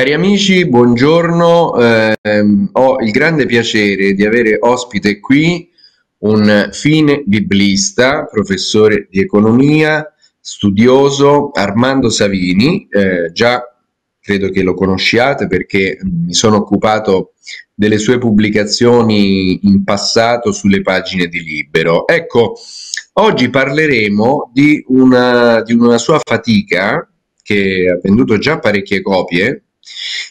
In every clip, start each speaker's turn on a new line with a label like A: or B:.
A: Cari amici, buongiorno. Eh, ho il grande piacere di avere ospite qui un fine biblista, professore di economia, studioso Armando Savini. Eh, già credo che lo conosciate perché mm, mi sono occupato delle sue pubblicazioni in passato sulle pagine di Libero. Ecco, oggi parleremo di una, di una sua fatica che ha venduto già parecchie copie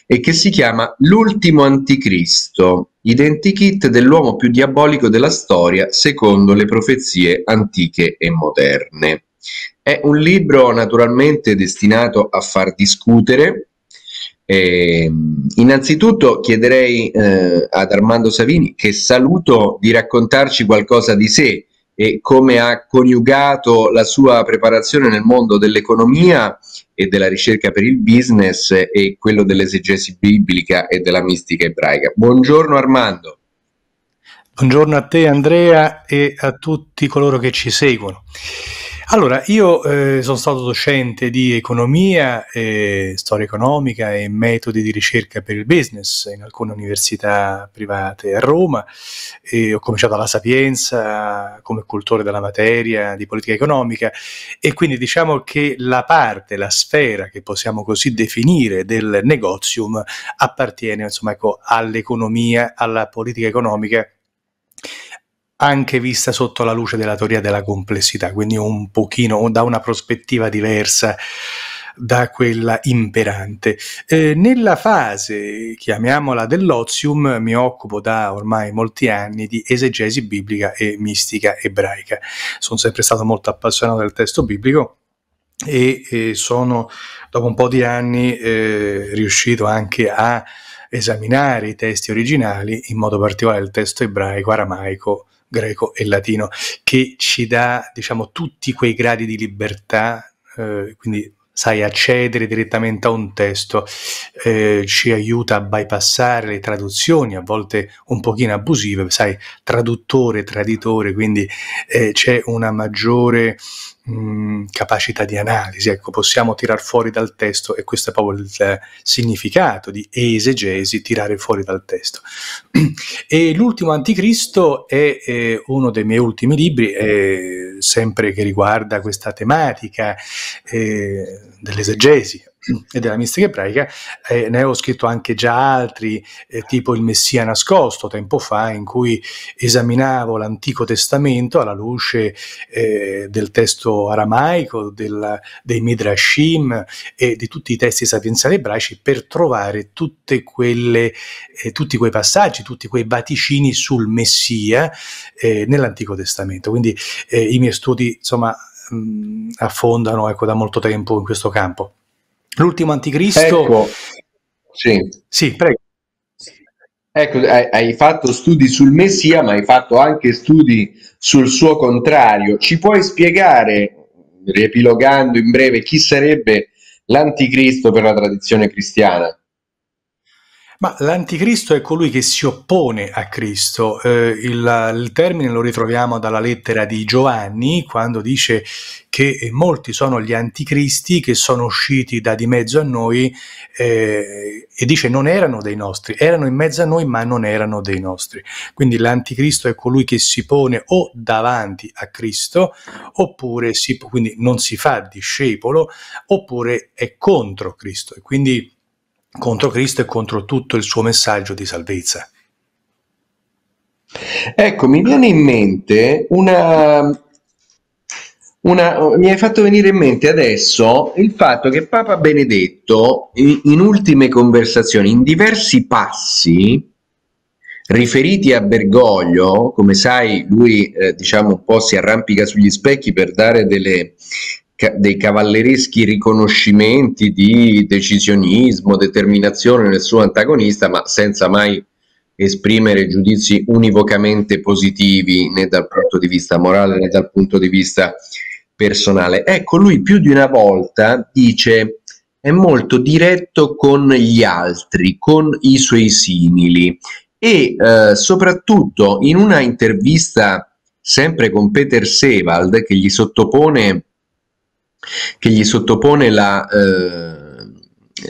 A: e che si chiama L'ultimo anticristo, identikit dell'uomo più diabolico della storia secondo le profezie antiche e moderne. È un libro naturalmente destinato a far discutere. Eh, innanzitutto chiederei eh, ad Armando Savini, che saluto, di raccontarci qualcosa di sé e come ha coniugato la sua preparazione nel mondo dell'economia e della ricerca per il business e quello dell'esegesi biblica e della mistica ebraica. Buongiorno Armando.
B: Buongiorno a te Andrea e a tutti coloro che ci seguono. Allora, io eh, sono stato docente di economia, eh, storia economica e metodi di ricerca per il business in alcune università private a Roma. ho cominciato alla Sapienza come cultore della materia di politica economica e quindi diciamo che la parte, la sfera che possiamo così definire del negozium appartiene insomma, ecco, all'economia, alla politica economica anche vista sotto la luce della teoria della complessità, quindi un pochino da una prospettiva diversa da quella imperante. Eh, nella fase, chiamiamola dell'ozium, mi occupo da ormai molti anni di esegesi biblica e mistica ebraica. Sono sempre stato molto appassionato del testo biblico e, e sono dopo un po' di anni eh, riuscito anche a esaminare i testi originali, in modo particolare il testo ebraico, aramaico, greco e latino, che ci dà diciamo, tutti quei gradi di libertà, eh, quindi sai accedere direttamente a un testo, eh, ci aiuta a bypassare le traduzioni, a volte un pochino abusive, sai, traduttore, traditore, quindi eh, c'è una maggiore mh, mm, capacità di analisi, ecco, possiamo tirar fuori dal testo, e questo è proprio il eh, significato di esegesi, tirare fuori dal testo. e l'ultimo Anticristo è, è eh, uno dei miei ultimi libri, è, eh, sempre che riguarda questa tematica eh, dell'esegesi, e della mistica ebraica, eh, ne ho scritto anche già altri, eh, tipo Il Messia nascosto, tempo fa, in cui esaminavo l'Antico Testamento alla luce eh, del testo aramaico, del, dei Midrashim e di tutti i testi sapienziali ebraici per trovare quelle, eh, tutti quei passaggi, tutti quei vaticini sul Messia eh, nell'Antico Testamento. Quindi eh, i miei studi, insomma, mm, affondano ecco, da molto tempo in questo campo. L'ultimo anticristo. Ecco.
A: Sì. sì, prego. Ecco, hai, hai, fatto studi sul Messia, ma hai fatto anche studi sul suo contrario. Ci puoi spiegare, riepilogando in breve, chi sarebbe l'anticristo per la tradizione cristiana?
B: Ma l'anticristo è colui che si oppone a Cristo. Eh, il, il, termine lo ritroviamo dalla lettera di Giovanni, quando dice che molti sono gli anticristi che sono usciti da di mezzo a noi eh, e dice non erano dei nostri, erano in mezzo a noi ma non erano dei nostri. Quindi l'anticristo è colui che si pone o davanti a Cristo, oppure si, quindi non si fa discepolo, oppure è contro Cristo. E quindi contro Cristo e contro tutto il suo messaggio di salvezza.
A: Ecco, mi viene in mente una, una, mi hai fatto venire in mente adesso il fatto che Papa Benedetto in, in ultime conversazioni, in diversi passi riferiti a Bergoglio, come sai lui eh, diciamo un po' si arrampica sugli specchi per dare delle, dei cavallereschi riconoscimenti di decisionismo, determinazione nel suo antagonista, ma senza mai esprimere giudizi univocamente positivi né dal punto di vista morale né dal punto di vista personale. Ecco, lui più di una volta dice è molto diretto con gli altri, con i suoi simili e eh, soprattutto in una intervista sempre con Peter Sevald che gli sottopone che gli sottopone la, eh,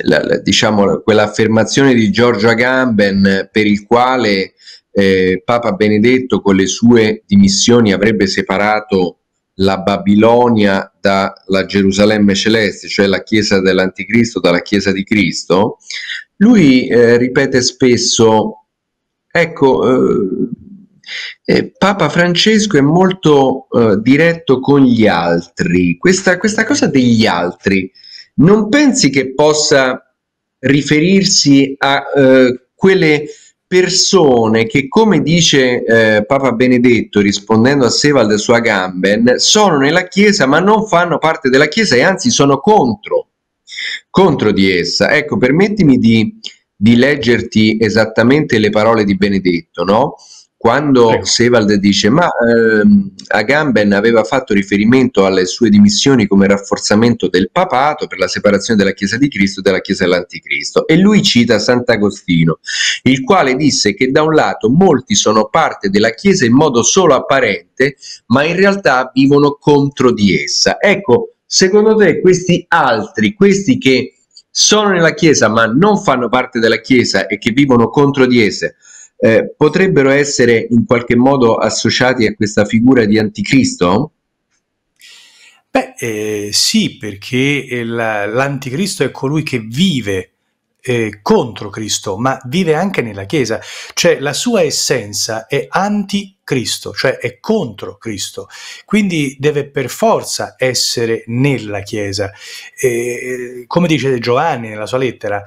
A: la, la diciamo, quell'affermazione di Giorgio Agamben per il quale eh, Papa Benedetto con le sue dimissioni avrebbe separato la Babilonia dalla Gerusalemme celeste, cioè la chiesa dell'anticristo dalla chiesa di Cristo, lui eh, ripete spesso, ecco, eh, eh, Papa Francesco è molto eh, diretto con gli altri. Questa, questa cosa degli altri, non pensi che possa riferirsi a eh, quelle persone che, come dice eh, Papa Benedetto rispondendo a Sevald Suagamben, sono nella Chiesa ma non fanno parte della Chiesa e anzi sono contro, contro di essa. Ecco, permettimi di, di leggerti esattamente le parole di Benedetto, no? Quando ecco. Sevald dice ma ehm, Agamben aveva fatto riferimento alle sue dimissioni come rafforzamento del papato per la separazione della Chiesa di Cristo e della Chiesa dell'Anticristo e lui cita Sant'Agostino, il quale disse che da un lato molti sono parte della Chiesa in modo solo apparente, ma in realtà vivono contro di essa. Ecco, secondo te questi altri, questi che sono nella Chiesa ma non fanno parte della Chiesa e che vivono contro di essa, eh, potrebbero essere in qualche modo associati a questa figura di anticristo?
B: Beh, eh, sì, perché eh, l'anticristo è colui che vive eh, contro Cristo, ma vive anche nella Chiesa, cioè la sua essenza è anticristo, cioè è contro Cristo, quindi deve per forza essere nella Chiesa. Eh, come dice Giovanni nella sua lettera,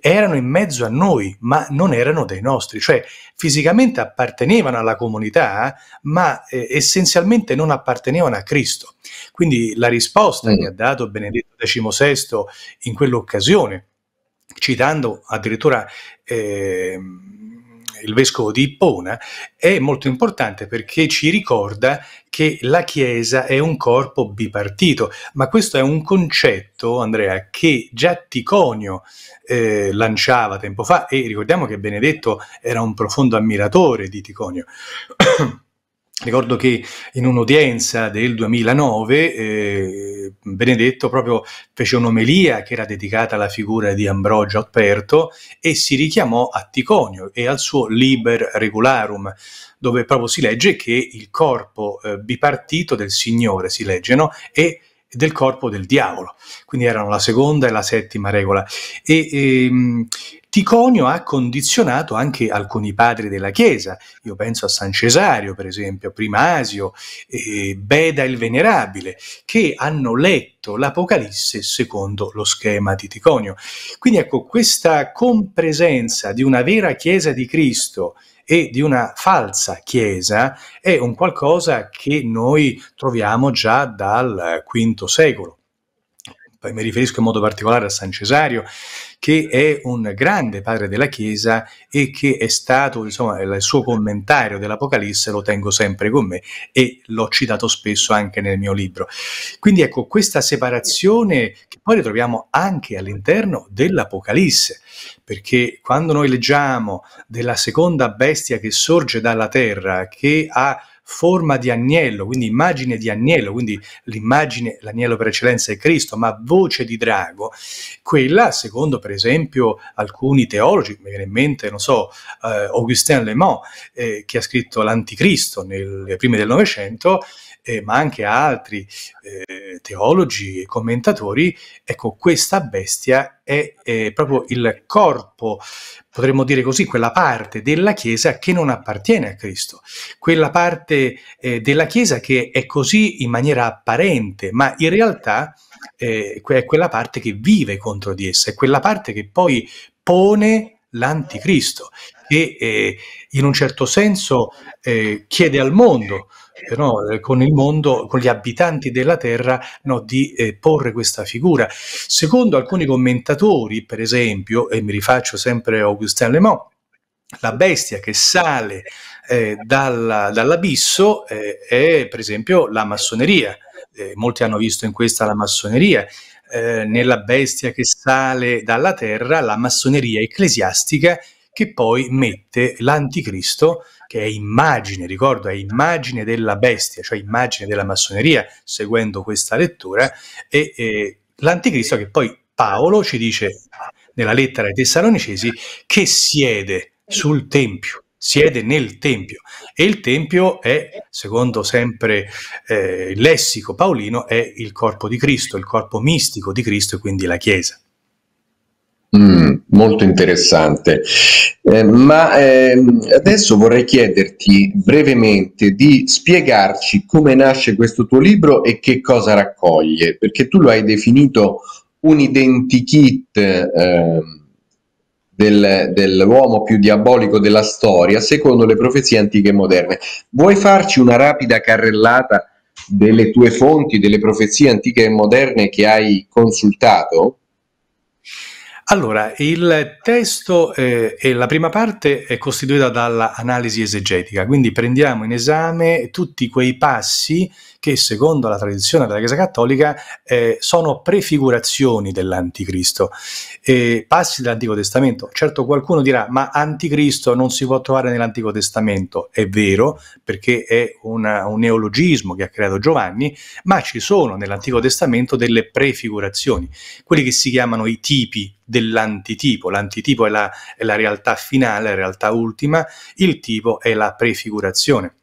B: erano in mezzo a noi, ma non erano dei nostri, cioè fisicamente appartenevano alla comunità, ma eh, essenzialmente non appartenevano a Cristo. Quindi la risposta mm. che ha dato Benedetto XVI in quell'occasione, citando addirittura... Eh, il vescovo di Ippona, è molto importante perché ci ricorda che la Chiesa è un corpo bipartito, ma questo è un concetto, Andrea, che già Ticonio eh, lanciava tempo fa e ricordiamo che Benedetto era un profondo ammiratore di Ticonio. Ricordo che in un'udienza del 2009 eh, Benedetto proprio fece un'omelia che era dedicata alla figura di Ambrogio Aperto e si richiamò a Ticonio e al suo Liber Regularum, dove proprio si legge che il corpo eh, bipartito del Signore, si legge, no? è del corpo del diavolo. Quindi erano la seconda e la settima regola. E, e, ehm, Ticonio ha condizionato anche alcuni padri della Chiesa, io penso a San Cesario per esempio, a Primasio, eh, Beda il Venerabile, che hanno letto l'Apocalisse secondo lo schema di Ticonio. Quindi ecco, questa compresenza di una vera Chiesa di Cristo e di una falsa Chiesa è un qualcosa che noi troviamo già dal V eh, secolo. mi riferisco in modo particolare a San Cesario, che è un grande padre della Chiesa e che è stato, insomma, il suo commentario dell'Apocalisse lo tengo sempre con me e l'ho citato spesso anche nel mio libro. Quindi ecco, questa separazione che poi ritroviamo anche all'interno dell'Apocalisse, perché quando noi leggiamo della seconda bestia che sorge dalla terra, che ha forma di agnello, quindi immagine di agnello, quindi l'immagine, l'agnello per eccellenza è Cristo, ma voce di drago, quella, secondo per esempio alcuni teologi, mi viene in mente, non so, eh, Augustin Le Mans, eh, che ha scritto l'Anticristo nelle prime del Novecento, eh, ma anche altri eh, teologi e commentatori, ecco, questa bestia è, è proprio il corpo, potremmo dire così, quella parte della Chiesa che non appartiene a Cristo, quella parte eh, della Chiesa che è così in maniera apparente, ma in realtà eh, è quella parte che vive contro di essa, è quella parte che poi pone l'anticristo, che eh, in un certo senso eh, chiede al mondo, no, eh, con il mondo, con gli abitanti della terra, no, di eh, porre questa figura. Secondo alcuni commentatori, per esempio, e mi rifaccio sempre a Augustin Le Mans, la bestia che sale eh, dalla, dall'abisso eh, è per esempio la massoneria. molti hanno visto in questa la massoneria, nella bestia che sale dalla terra, la massoneria ecclesiastica che poi mette l'anticristo, che è immagine, ricordo, è immagine della bestia, cioè immagine della massoneria, seguendo questa lettura, e, e l'anticristo che poi Paolo ci dice nella lettera ai Tessalonicesi che siede sul Tempio, siede nel Tempio e il Tempio è, secondo sempre eh, il lessico paolino, è il corpo di Cristo, il corpo mistico di Cristo e quindi la Chiesa.
A: Mm molto interessante. Eh, ma eh, adesso vorrei chiederti brevemente di spiegarci come nasce questo tuo libro e che cosa raccoglie, perché tu lo hai definito un identikit eh, del, dell'uomo più diabolico della storia, secondo le profezie antiche e moderne. Vuoi farci una rapida carrellata delle tue fonti, delle profezie antiche e moderne che hai consultato?
B: Allora, il testo eh, e la prima parte è costituita dall'analisi esegetica, quindi prendiamo in esame tutti quei passi che secondo la tradizione della Chiesa Cattolica eh, sono prefigurazioni dell'Anticristo, eh, passi dell'Antico Testamento. Certo qualcuno dirà, ma Anticristo non si può trovare nell'Antico Testamento, è vero, perché è una, un neologismo che ha creato Giovanni, ma ci sono nell'Antico Testamento delle prefigurazioni, quelli che si chiamano i tipi dell'antitipo. L'antitipo è la, è la realtà finale, la realtà ultima, il tipo è la prefigurazione.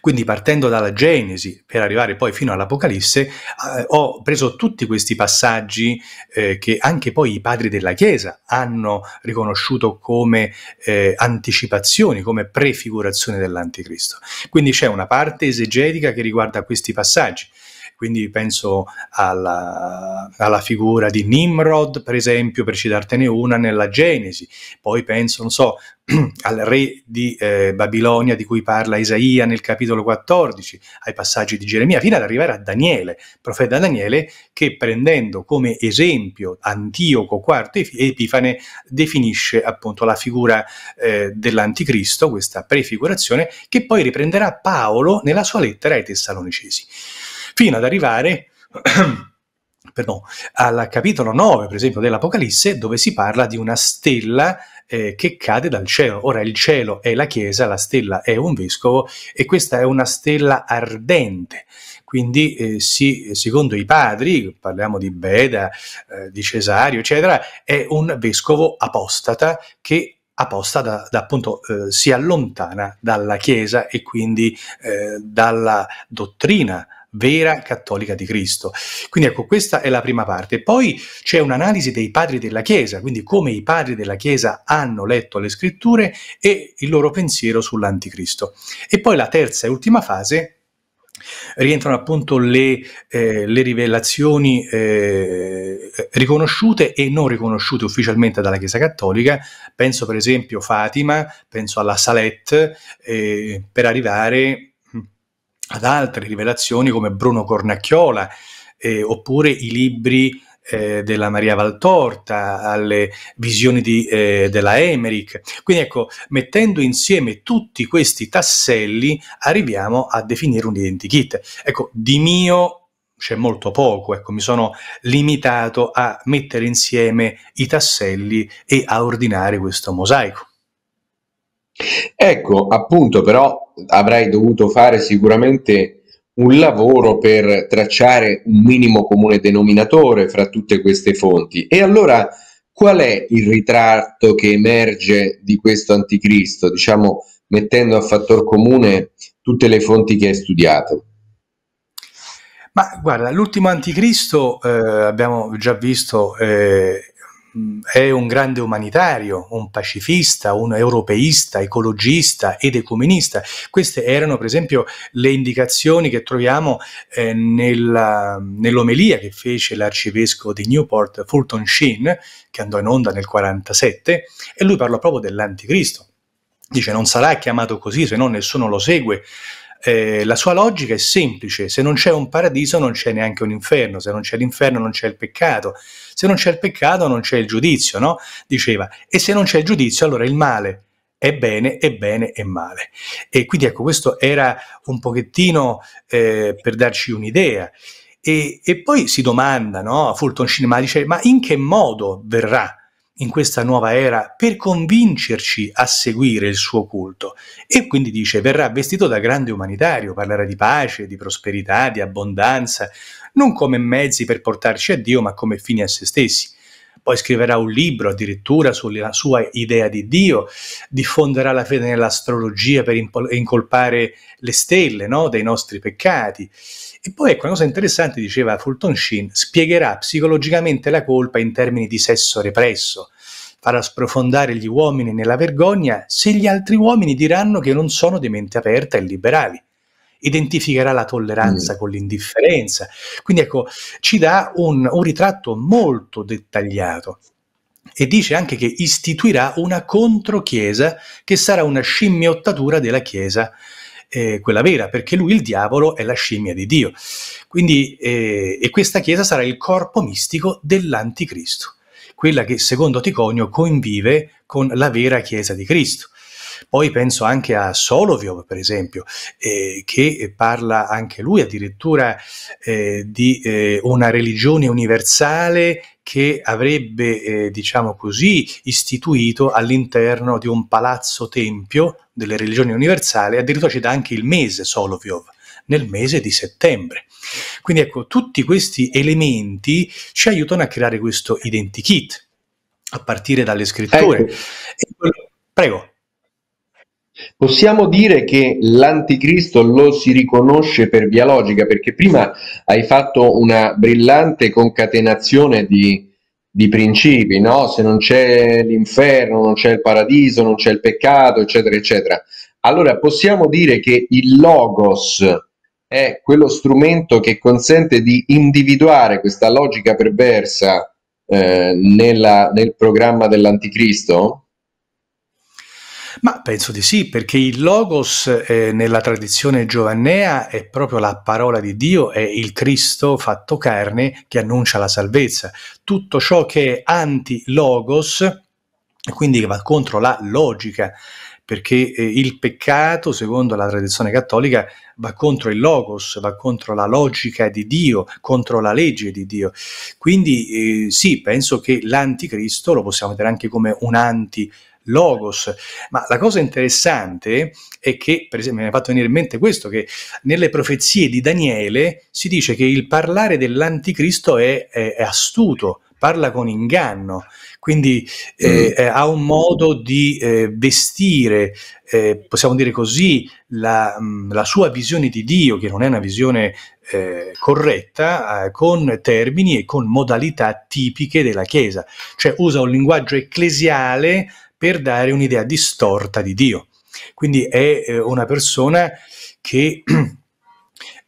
B: Quindi partendo dalla Genesi per arrivare poi fino all'Apocalisse, eh, ho preso tutti questi passaggi eh, che anche poi i padri della Chiesa hanno riconosciuto come eh, anticipazioni, come prefigurazione dell'Anticristo. Quindi c'è una parte esegetica che riguarda questi passaggi quindi penso alla, alla, figura di Nimrod, per esempio, per citartene una nella Genesi, poi penso, non so, al re di eh, Babilonia di cui parla Isaia nel capitolo 14, ai passaggi di Geremia, fino ad arrivare a Daniele, profeta Daniele, che prendendo come esempio Antioco IV Epifane definisce appunto la figura eh, dell'anticristo, questa prefigurazione, che poi riprenderà Paolo nella sua lettera ai Tessalonicesi fino ad arrivare perdon, al capitolo 9, per esempio, dell'Apocalisse, dove si parla di una stella eh, che cade dal cielo. Ora il cielo è la Chiesa, la stella è un vescovo e questa è una stella ardente. Quindi, eh, si, secondo i padri, parliamo di Beda, eh, di Cesario, eccetera, è un vescovo apostata che apposta da, da appunto eh, si allontana dalla Chiesa e quindi eh, dalla dottrina vera cattolica di Cristo. Quindi ecco, questa è la prima parte. Poi c'è un'analisi dei padri della Chiesa, quindi come i padri della Chiesa hanno letto le scritture e il loro pensiero sull'anticristo. E poi la terza e ultima fase rientrano appunto le, eh, le rivelazioni eh, riconosciute e non riconosciute ufficialmente dalla Chiesa Cattolica, penso per esempio Fatima, penso alla Salette, eh, per arrivare ad altre rivelazioni come Bruno Cornacchiola, eh, oppure i libri eh, della Maria Valtorta, alle visioni di, eh, della Emerick. Quindi ecco, mettendo insieme tutti questi tasselli arriviamo a definire un identikit. Ecco, di mio c'è molto poco, ecco, mi sono limitato a mettere insieme i tasselli e a ordinare questo
A: mosaico. Ecco, appunto, però avrai dovuto fare sicuramente un lavoro per tracciare un minimo comune denominatore fra tutte queste fonti. E allora qual è il ritratto che emerge di questo anticristo, diciamo mettendo a fattor comune tutte le fonti che hai studiato?
B: Ma guarda, l'ultimo anticristo eh, abbiamo già visto eh, è un grande umanitario, un pacifista, un europeista, ecologista ed ecumenista. Queste erano per esempio le indicazioni che troviamo eh, nella, nell'omelia che fece l'arcivescovo di Newport, Fulton Sheen, che andò in onda nel 1947, e lui parla proprio dell'anticristo. Dice non sarà chiamato così se no nessuno lo segue eh, la sua logica è semplice, se non c'è un paradiso non c'è neanche un inferno, se non c'è l'inferno non c'è il peccato, se non c'è il peccato non c'è il giudizio, no? Diceva, e se non c'è il giudizio allora il male è bene, è bene, è male. E quindi ecco, questo era un pochettino eh, per darci un'idea. E, e, poi si domanda, no? Fulton Cinema dice, ma in che modo verrà? in questa nuova era per convincerci a seguire il suo culto. E quindi dice, verrà vestito da grande umanitario, parlerà di pace, di prosperità, di abbondanza, non come mezzi per portarci a Dio, ma come fini a se stessi. Poi scriverà un libro addirittura sulla sua idea di Dio, diffonderà la fede nell'astrologia per incolpare le stelle no? dei nostri peccati. E poi ecco una cosa interessante, diceva Fulton Sheen, spiegherà psicologicamente la colpa in termini di sesso represso farà sprofondare gli uomini nella vergogna se gli altri uomini diranno che non sono di mente aperta e liberali. Identificherà la tolleranza mm. con l'indifferenza. Quindi ecco, ci dà un, un ritratto molto dettagliato e dice anche che istituirà una controchiesa che sarà una scimmiottatura della Chiesa, eh, quella vera, perché lui, il diavolo, è la scimmia di Dio. Quindi, eh, e questa Chiesa sarà il corpo mistico dell'Anticristo quella che secondo Ticonio convive con la vera Chiesa di Cristo. Poi penso anche a Soloviov, per esempio, eh, che parla anche lui addirittura eh, di eh, una religione universale che avrebbe, eh, diciamo così, istituito all'interno di un palazzo-tempio delle religioni universali, addirittura ci dà anche il mese Soloviov, nel mese di settembre. Quindi ecco, tutti questi elementi ci aiutano a creare questo identikit, a partire dalle scritture. Ecco. E... Prego.
A: Possiamo dire che l'anticristo lo si riconosce per via logica, perché prima hai fatto una brillante concatenazione di, di principi, no? se non c'è l'inferno, non c'è il paradiso, non c'è il peccato, eccetera, eccetera. Allora possiamo dire che il logos è quello strumento che consente di individuare questa logica perversa eh, nella, nel programma dell'anticristo?
B: Ma penso di sì, perché il logos eh, nella tradizione giovannea è proprio la parola di Dio, è il Cristo fatto carne che annuncia la salvezza. Tutto ciò che è anti-logos, quindi va contro la logica perché eh, il peccato, secondo la tradizione cattolica, va contro il logos, va contro la logica di Dio, contro la legge di Dio. Quindi eh, sì, penso che l'anticristo lo possiamo vedere anche come un anti logos. Ma la cosa interessante è che, per esempio, mi ha fatto venire in mente questo, che nelle profezie di Daniele si dice che il parlare dell'anticristo è, è, è astuto, parla con inganno quindi eh, mm. Eh, ha un modo di eh, vestire, eh, possiamo dire così, la, mm, la, sua visione di Dio, che non è una visione corretta, con termini e con modalità tipiche della Chiesa, cioè usa un linguaggio ecclesiale per dare un'idea distorta di Dio. Quindi è una persona che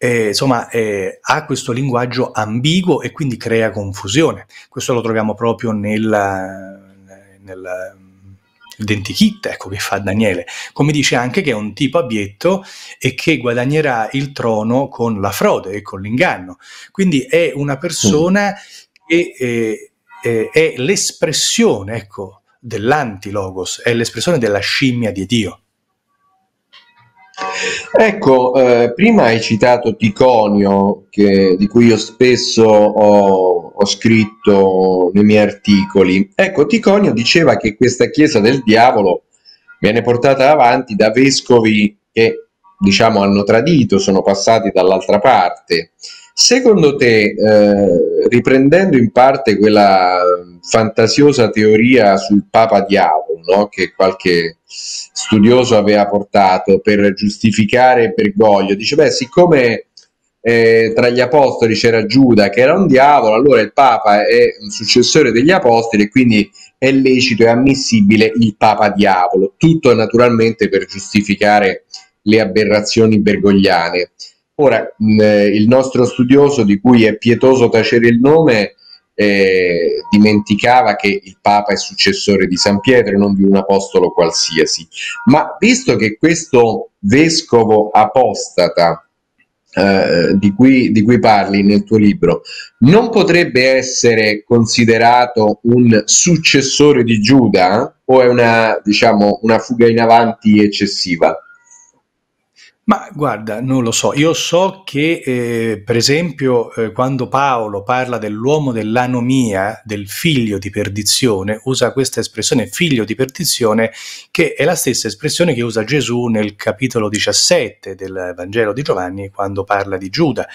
B: eh, insomma, eh, ha questo linguaggio ambiguo e quindi crea confusione. Questo lo troviamo proprio nel, nel l'identikit ecco, che fa Daniele, come dice anche che è un tipo abietto e che guadagnerà il trono con la frode e con l'inganno. Quindi è una persona mm. che eh, eh, è l'espressione ecco, dell'antilogos, è l'espressione della scimmia di Dio.
A: Ecco, eh, prima hai citato Ticonio, che, di cui io spesso ho, ho, scritto nei miei articoli. Ecco, Ticonio diceva che questa chiesa del diavolo viene portata avanti da vescovi che, diciamo, hanno tradito, sono passati dall'altra parte. Secondo te, eh, riprendendo in parte quella fantasiosa teoria sul Papa Diavolo, no? che qualche studioso aveva portato per giustificare Bergoglio, dice, beh, siccome eh, tra gli apostoli c'era Giuda che era un diavolo, allora il Papa è un successore degli apostoli e quindi è lecito e ammissibile il Papa Diavolo, tutto naturalmente per giustificare le aberrazioni bergogliane. Ora, mh, eh, il nostro studioso, di cui è pietoso tacere il nome, eh, dimenticava che il Papa è successore di San Pietro e non di un apostolo qualsiasi. Ma visto che questo vescovo apostata eh, di, cui, di cui parli nel tuo libro non potrebbe essere considerato un successore di Giuda eh? o è una, diciamo, una fuga in avanti eccessiva?
B: Ma guarda, non lo so. Io so che, ehm, per esempio, ehm, quando Paolo parla dell'uomo dell'anomia, del figlio di perdizione, usa questa espressione figlio di perdizione, che è la stessa espressione che usa Gesù nel capitolo 17 del Vangelo di Giovanni quando parla di Giuda.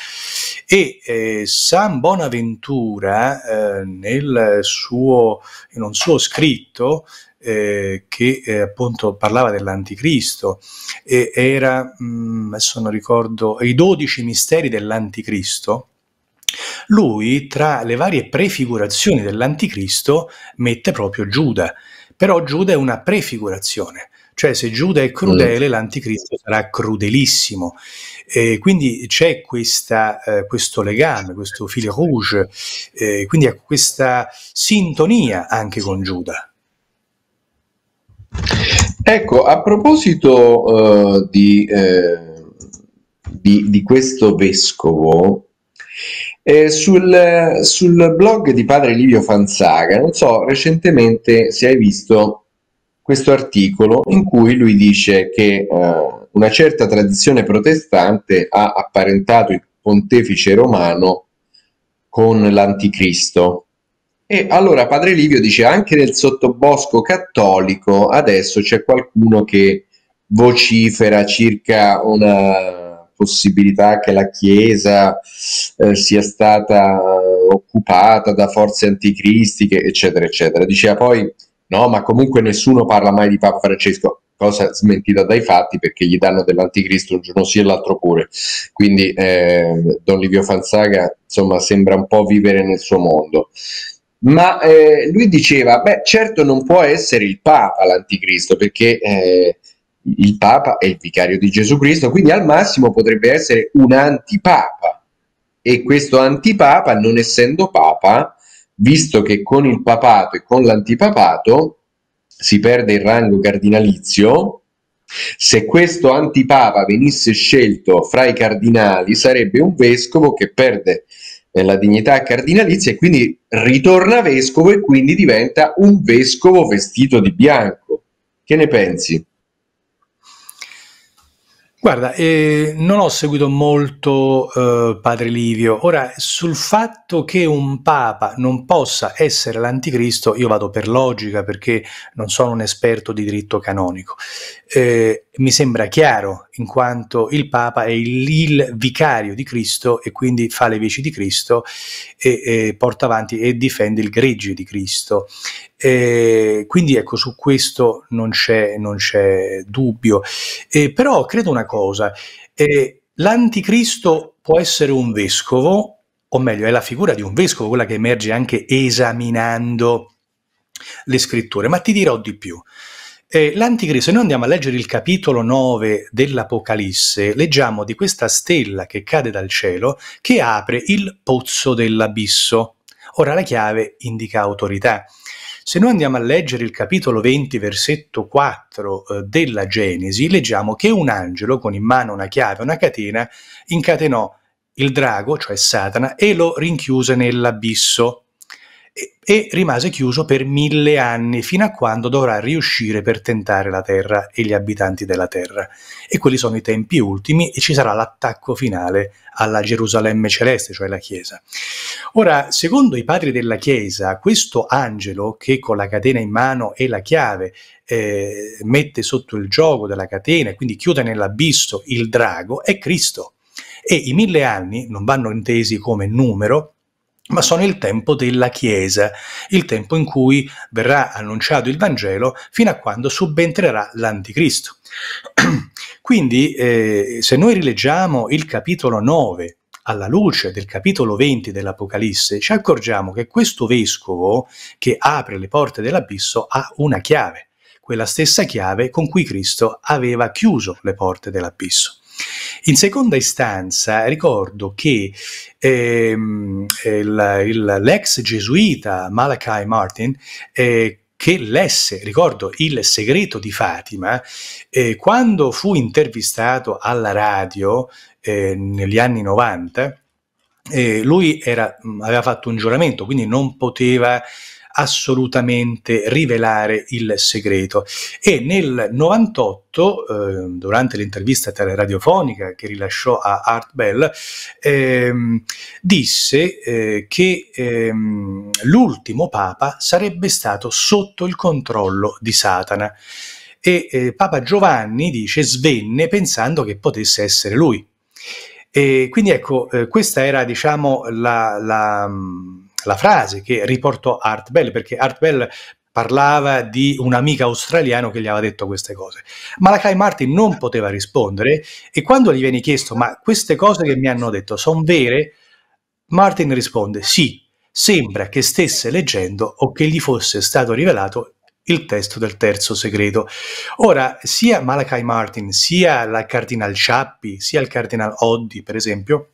B: E eh, San Bonaventura, eh, nel suo, in un suo scritto, eh, che eh, appunto parlava dell'anticristo e era, mh, mm, adesso non ricordo, i dodici misteri dell'anticristo, lui tra le varie prefigurazioni dell'anticristo mette proprio Giuda, però Giuda è una prefigurazione, cioè se Giuda è crudele mm. l'anticristo sarà crudelissimo. E quindi c'è eh, questo legame, questo fil rouge, eh, quindi questa sintonia anche con Giuda.
A: Ecco, a proposito uh, di, eh, di, di, questo vescovo, eh, sul, sul, blog di padre Livio Fanzaga, non so recentemente se hai visto questo articolo in cui lui dice che uh, una certa tradizione protestante ha apparentato il pontefice romano con l'anticristo e allora padre Livio dice anche nel sottobosco cattolico adesso c'è qualcuno che vocifera circa una possibilità che la Chiesa eh, sia stata eh, occupata da forze anticristiche, eccetera, eccetera. Diceva poi no, ma comunque nessuno parla mai di Papa Francesco, cosa smentita dai fatti perché gli danno dell'anticristo un giorno sì e l'altro pure. Quindi eh, Don Livio Fanzaga, insomma, sembra un po' vivere nel suo mondo ma eh, lui diceva, beh certo non può essere il Papa l'anticristo perché eh, il Papa è il vicario di Gesù Cristo, quindi al massimo potrebbe essere un antipapa e questo antipapa non essendo Papa, visto che con il papato e con l'antipapato si perde il rango cardinalizio, se questo antipapa venisse scelto fra i cardinali sarebbe un vescovo che perde eh, la dignità cardinalizia e quindi ritorna vescovo e quindi diventa un vescovo vestito di bianco. Che ne pensi? Guarda,
B: eh, non ho seguito molto eh, Padre Livio. Ora, sul fatto che un Papa non possa essere l'anticristo, io vado per logica perché non sono un esperto di diritto canonico. Eh, mi sembra chiaro in quanto il Papa è il, il vicario di Cristo e quindi fa le veci di Cristo e, e porta avanti e difende il gregge di Cristo. E quindi ecco, su questo non c'è, non c'è dubbio. E però credo una cosa, eh, l'anticristo può essere un vescovo, o meglio, è la figura di un vescovo, quella che emerge anche esaminando le scritture, ma ti dirò di più. Eh, l'anticristo, se noi andiamo a leggere il capitolo 9 dell'Apocalisse, leggiamo di questa stella che cade dal cielo che apre il pozzo dell'abisso. Ora la chiave indica autorità. Se noi andiamo a leggere il capitolo 20, versetto 4 eh, della Genesi, leggiamo che un angelo con in mano una chiave, una catena, incatenò il drago, cioè Satana, e lo rinchiuse nell'abisso e rimase chiuso per mille anni, fino a quando dovrà riuscire per tentare la Terra e gli abitanti della Terra. E quelli sono i tempi ultimi e ci sarà l'attacco finale alla Gerusalemme celeste, cioè la Chiesa. Ora, secondo i padri della Chiesa, questo angelo che con la catena in mano e la chiave eh, mette sotto il gioco della catena e quindi chiude nell'abisso il drago, è Cristo. E i mille anni non vanno intesi come numero, ma sono il tempo della Chiesa, il tempo in cui verrà annunciato il Vangelo fino a quando subentrerà l'Anticristo. Quindi eh, se noi rileggiamo il capitolo 9 alla luce del capitolo 20 dell'Apocalisse, ci accorgiamo che questo vescovo che apre le porte dell'abisso ha una chiave, quella stessa chiave con cui Cristo aveva chiuso le porte dell'abisso. In seconda istanza ricordo che ehm, il, il, l'ex gesuita Malachi Martin eh, che lesse, ricordo, Il segreto di Fatima, eh, quando fu intervistato alla radio eh, negli anni 90, eh, lui era, aveva fatto un giuramento, quindi non poteva assolutamente rivelare il segreto. E nel 98, eh, durante l'intervista radiofonica che rilasciò a Art Bell, ehm, disse eh, che ehm, l'ultimo papa sarebbe stato sotto il controllo di Satana. E eh, Papa Giovanni dice svenne pensando che potesse essere lui. E quindi ecco, eh, questa era diciamo la, la mm, la frase che riportò Art Bell, perché Art Bell parlava di un amico australiano che gli aveva detto queste cose. Malachi Martin non poteva rispondere e quando gli viene chiesto ma queste cose che mi hanno detto sono vere? Martin risponde sì, sembra che stesse leggendo o che gli fosse stato rivelato il testo del terzo segreto. Ora, sia Malachi Martin, sia la Cardinal Ciappi, sia il Cardinal Oddi, per esempio,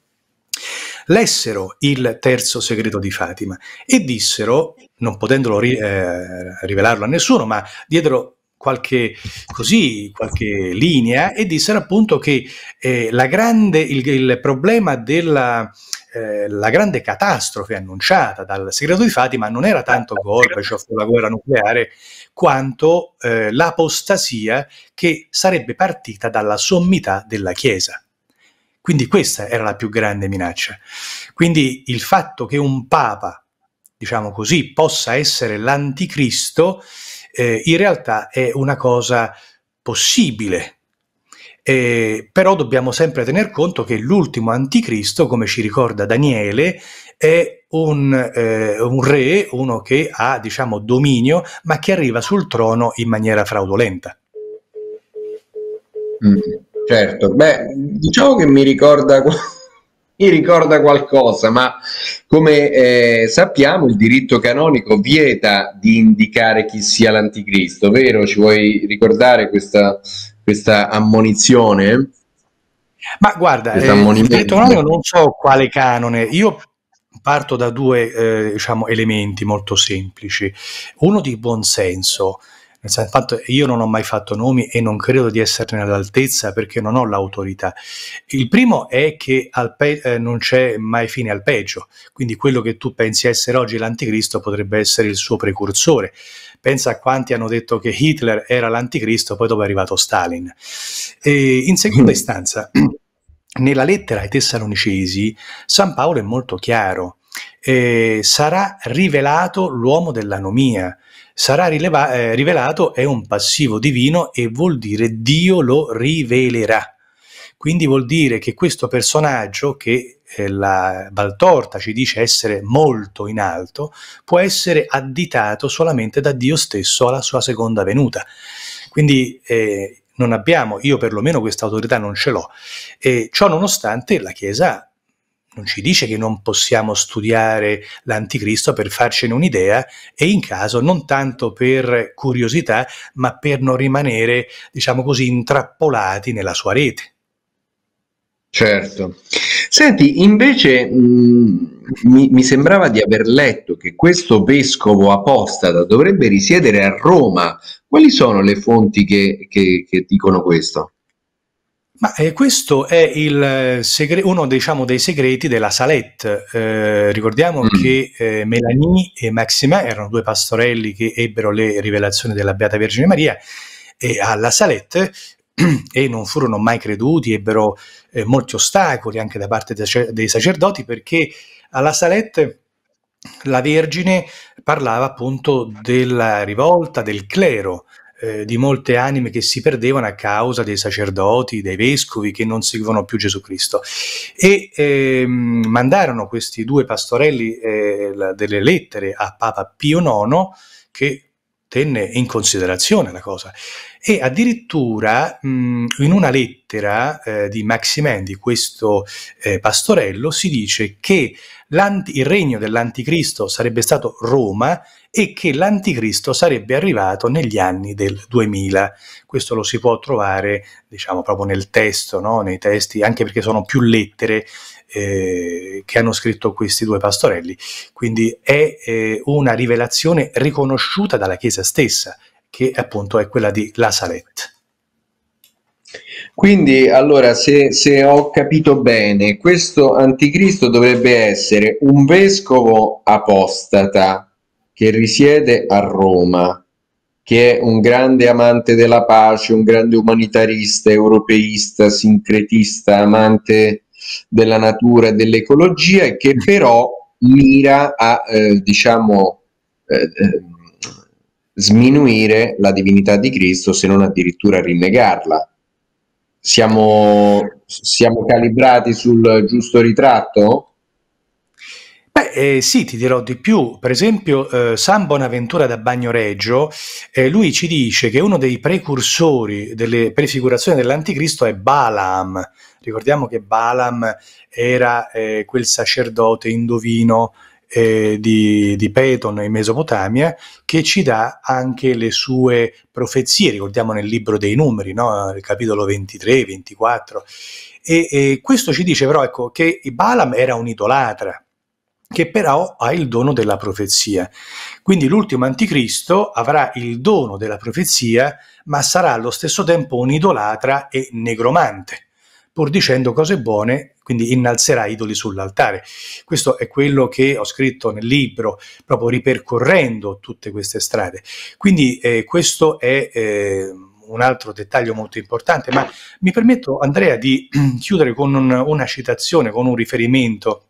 B: lessero il terzo segreto di Fatima e dissero, non potendolo ri- eh, rivelarlo a nessuno, ma diedero qualche, così, qualche linea e dissero appunto che eh, grande, il, il, problema della eh, la grande catastrofe annunciata dal segreto di Fatima non era tanto Gorbaciov o la guerra nucleare quanto eh, l'apostasia che sarebbe partita dalla sommità della Chiesa. Quindi questa era la più grande minaccia. Quindi il fatto che un papa, diciamo così, possa essere l'anticristo, eh, in realtà è una cosa possibile. Eh, però dobbiamo sempre tener conto che l'ultimo anticristo, come ci ricorda Daniele, è un, eh, un, re, uno che ha diciamo, dominio, ma che arriva sul trono
A: in maniera fraudolenta. Mm. Certo, beh, diciamo che mi ricorda, mi ricorda qualcosa, ma come eh, sappiamo il diritto canonico vieta di indicare chi sia l'anticristo, vero? Ci vuoi ricordare questa, questa ammonizione?
B: Ma guarda, eh, il diritto canonico non so quale canone, io parto da due eh, diciamo, elementi molto semplici. Uno di buonsenso, nel io non ho mai fatto nomi e non credo di esserne all'altezza perché non ho l'autorità. Il primo è che pe- eh, non c'è mai fine al peggio, quindi quello che tu pensi essere oggi l'anticristo potrebbe essere il suo precursore. Pensa a quanti hanno detto che Hitler era l'anticristo, poi dopo è arrivato Stalin. E in seconda mm. istanza, nella lettera ai Tessalonicesi, San Paolo è molto chiaro. Eh, sarà rivelato l'uomo dell'anomia, sarà rileva- eh, rivelato è un passivo divino e vuol dire Dio lo rivelerà. Quindi vuol dire che questo personaggio, che eh, la Baltorta ci dice essere molto in alto, può essere additato solamente da Dio stesso alla sua seconda venuta. Quindi eh, non abbiamo, io perlomeno questa autorità non ce l'ho. E ciò nonostante la Chiesa non ci dice che non possiamo studiare l'anticristo per farcene un'idea e in caso non tanto per curiosità, ma per non rimanere, diciamo così, intrappolati nella sua rete.
A: Certo. Senti, invece mh, mi, mi, sembrava di aver letto che questo vescovo apostata dovrebbe risiedere a Roma. Quali sono le fonti che, che, che dicono questo?
B: Ma eh, questo è eh, segre- uno diciamo, dei segreti della Salette. Eh, ricordiamo mm. che eh, Melanie e Maxime erano due pastorelli che ebbero le rivelazioni della Beata Vergine Maria e alla Salette e non furono mai creduti, ebbero eh, molti ostacoli anche da parte dei sacerdoti perché alla Salette la Vergine parlava appunto della rivolta del clero, eh, di molte anime che si perdevano a causa dei sacerdoti, dei vescovi che non seguivano più Gesù Cristo. E eh, mandarono questi due pastorelli eh, delle lettere a Papa Pio IX che tenne in considerazione la cosa e addirittura mh, in una lettera eh, di Maximendi, questo eh, pastorello, si dice che il regno dell'anticristo sarebbe stato Roma e che l'anticristo sarebbe arrivato negli anni del 2000. Questo lo si può trovare, diciamo, proprio nel testo, no? nei testi, anche perché sono più lettere eh, che hanno scritto questi due pastorelli. Quindi è eh, una rivelazione riconosciuta dalla Chiesa stessa che appunto
A: è quella di La Salette. Quindi, allora, se, se, ho capito bene, questo anticristo dovrebbe essere un vescovo apostata che risiede a Roma, che è un grande amante della pace, un grande umanitarista, europeista, sincretista, amante della natura e dell'ecologia, e che però mira a, eh, diciamo, eh, eh sminuire la divinità di Cristo se non addirittura rinnegarla. Siamo, siamo calibrati sul giusto ritratto? Beh, eh, sì, ti
B: dirò di più. Per esempio, eh, San Bonaventura da Bagnoregio, eh, lui ci dice che uno dei precursori delle prefigurazioni dell'Anticristo è Balaam. Ricordiamo che Balaam era eh, quel sacerdote indovino eh, di, di Peyton in Mesopotamia, che ci dà anche le sue profezie, ricordiamo nel libro dei numeri, no? il capitolo 23, 24. E, e questo ci dice però ecco, che Balaam era un idolatra, che però ha il dono della profezia. Quindi l'ultimo anticristo avrà il dono della profezia, ma sarà allo stesso tempo un idolatra e negromante pur dicendo cose buone, quindi innalzerà idoli sull'altare. Questo è quello che ho scritto nel libro, proprio ripercorrendo tutte queste strade. Quindi eh, questo è eh, un altro dettaglio molto importante, ma mi permetto Andrea di chiudere con un, una citazione, con un riferimento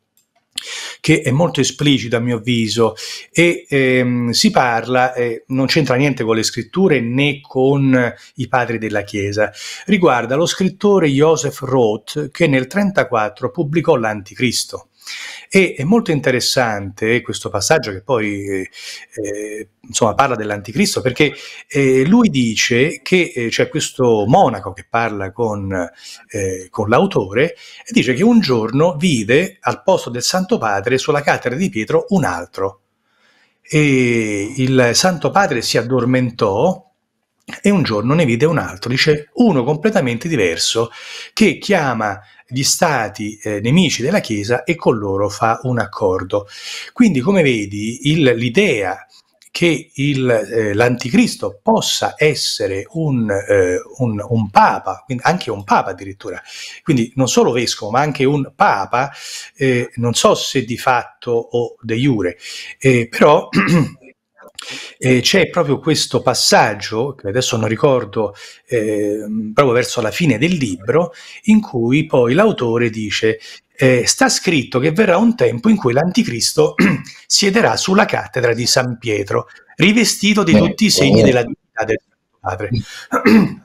B: che è molto esplicita a mio avviso e ehm, si parla, eh, non c'entra niente con le scritture né con i padri della Chiesa, riguarda lo scrittore Joseph Roth che nel 1934 pubblicò l'Anticristo. E è molto interessante questo passaggio che poi eh, insomma, parla dell'anticristo, perché eh, lui dice che eh, c'è questo monaco che parla con, eh, con l'autore e dice che un giorno vide al posto del Santo Padre sulla cattedra di Pietro un altro. E il Santo Padre si addormentò e un giorno ne vide un altro, dice uno completamente diverso, che chiama gli stati eh, nemici della Chiesa e con loro fa un accordo. Quindi, come vedi, il, l'idea che il, eh, l'anticristo possa essere un, eh, un, un, papa, anche un papa addirittura, quindi non solo vescovo ma anche un papa, eh, non so se di fatto o de jure, eh, però E c'è proprio questo passaggio, che adesso non ricordo, eh, proprio verso la fine del libro, in cui poi l'autore dice eh, sta scritto che verrà un tempo in cui l'anticristo siederà sulla cattedra di San Pietro, rivestito di tutti i segni eh. della divinità del Padre.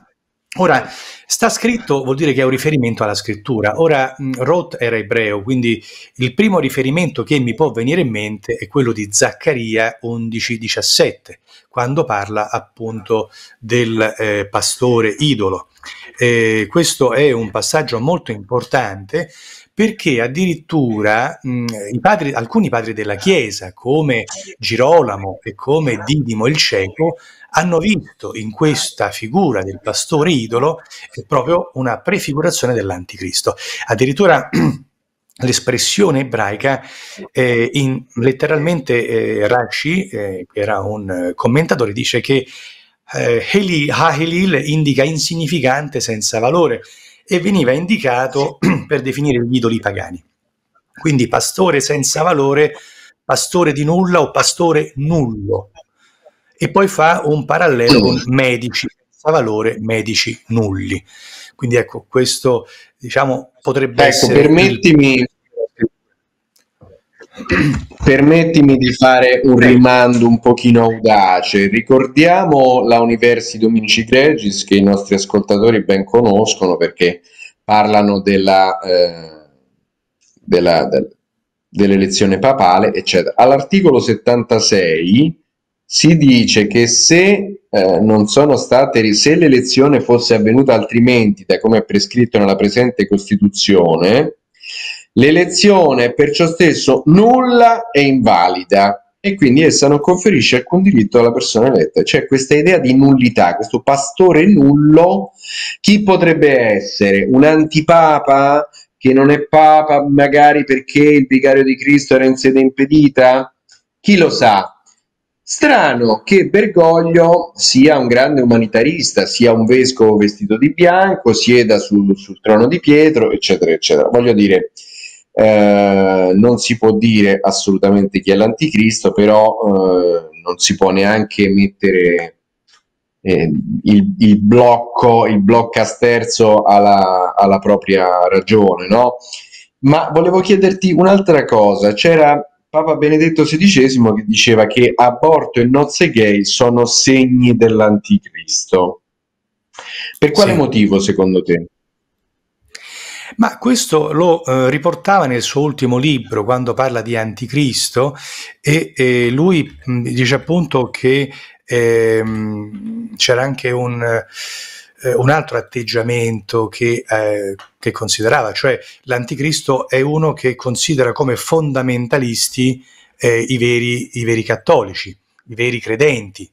B: Ora, sta scritto vuol dire che è un riferimento alla scrittura. Ora, Roth era ebreo, quindi il primo riferimento che mi può venire in mente è quello di Zaccaria 11:17, quando parla appunto del eh, pastore idolo. Eh, questo è un passaggio molto importante perché addirittura mh, padri, alcuni padri della Chiesa, come Girolamo e come Didimo il Cieco, hanno visto in questa figura del pastore idolo eh, proprio una prefigurazione dell'anticristo. Addirittura l'espressione ebraica, eh, in, letteralmente eh, Rashi, eh, che era un eh, commentatore, dice che eh, Heli, Hahelil indica insignificante, senza valore, e veniva indicato per definire gli idoli pagani. Quindi pastore senza valore, pastore di nulla o pastore nullo e poi fa un parallelo con medici senza valore, medici nulli. Quindi ecco, questo diciamo
A: potrebbe ecco, essere... Permettimi, Permettimi di fare un rimando un pochino audace. Ricordiamo la Universi Dominici Gregis che i nostri ascoltatori ben conoscono perché parlano della, eh, della, del, dell'elezione papale, eccetera. All'articolo 76 si dice che se, eh, state, se l'elezione fosse avvenuta altrimenti, da come è prescritto nella presente Costituzione, l'elezione è perciò stesso nulla e invalida e quindi essa non conferisce alcun diritto alla persona eletta. Cioè questa idea di nullità, questo pastore nullo, chi potrebbe essere? Un antipapa che non è papa magari perché il vicario di Cristo era in sede impedita? Chi lo sa? Strano che Bergoglio sia un grande umanitarista, sia un vescovo vestito di bianco, sieda sul, sul trono di Pietro, eccetera, eccetera. Voglio dire, eh, non si può dire assolutamente chi è l'anticristo, però eh, non si può neanche mettere eh, il, il, blocco, il blocco sterzo alla, alla propria ragione, no? Ma volevo chiederti un'altra cosa, c'era Papa Benedetto XVI che diceva che aborto e nozze gay sono segni dell'anticristo. Per quale sì. motivo secondo te?
B: Ma questo lo eh, riportava nel suo ultimo libro quando parla di anticristo e, e lui mh, dice appunto che eh, c'era anche un... Eh, eh, un altro atteggiamento che, eh, che, considerava, cioè l'anticristo è uno che considera come fondamentalisti eh, i veri, i, veri, cattolici, i veri credenti.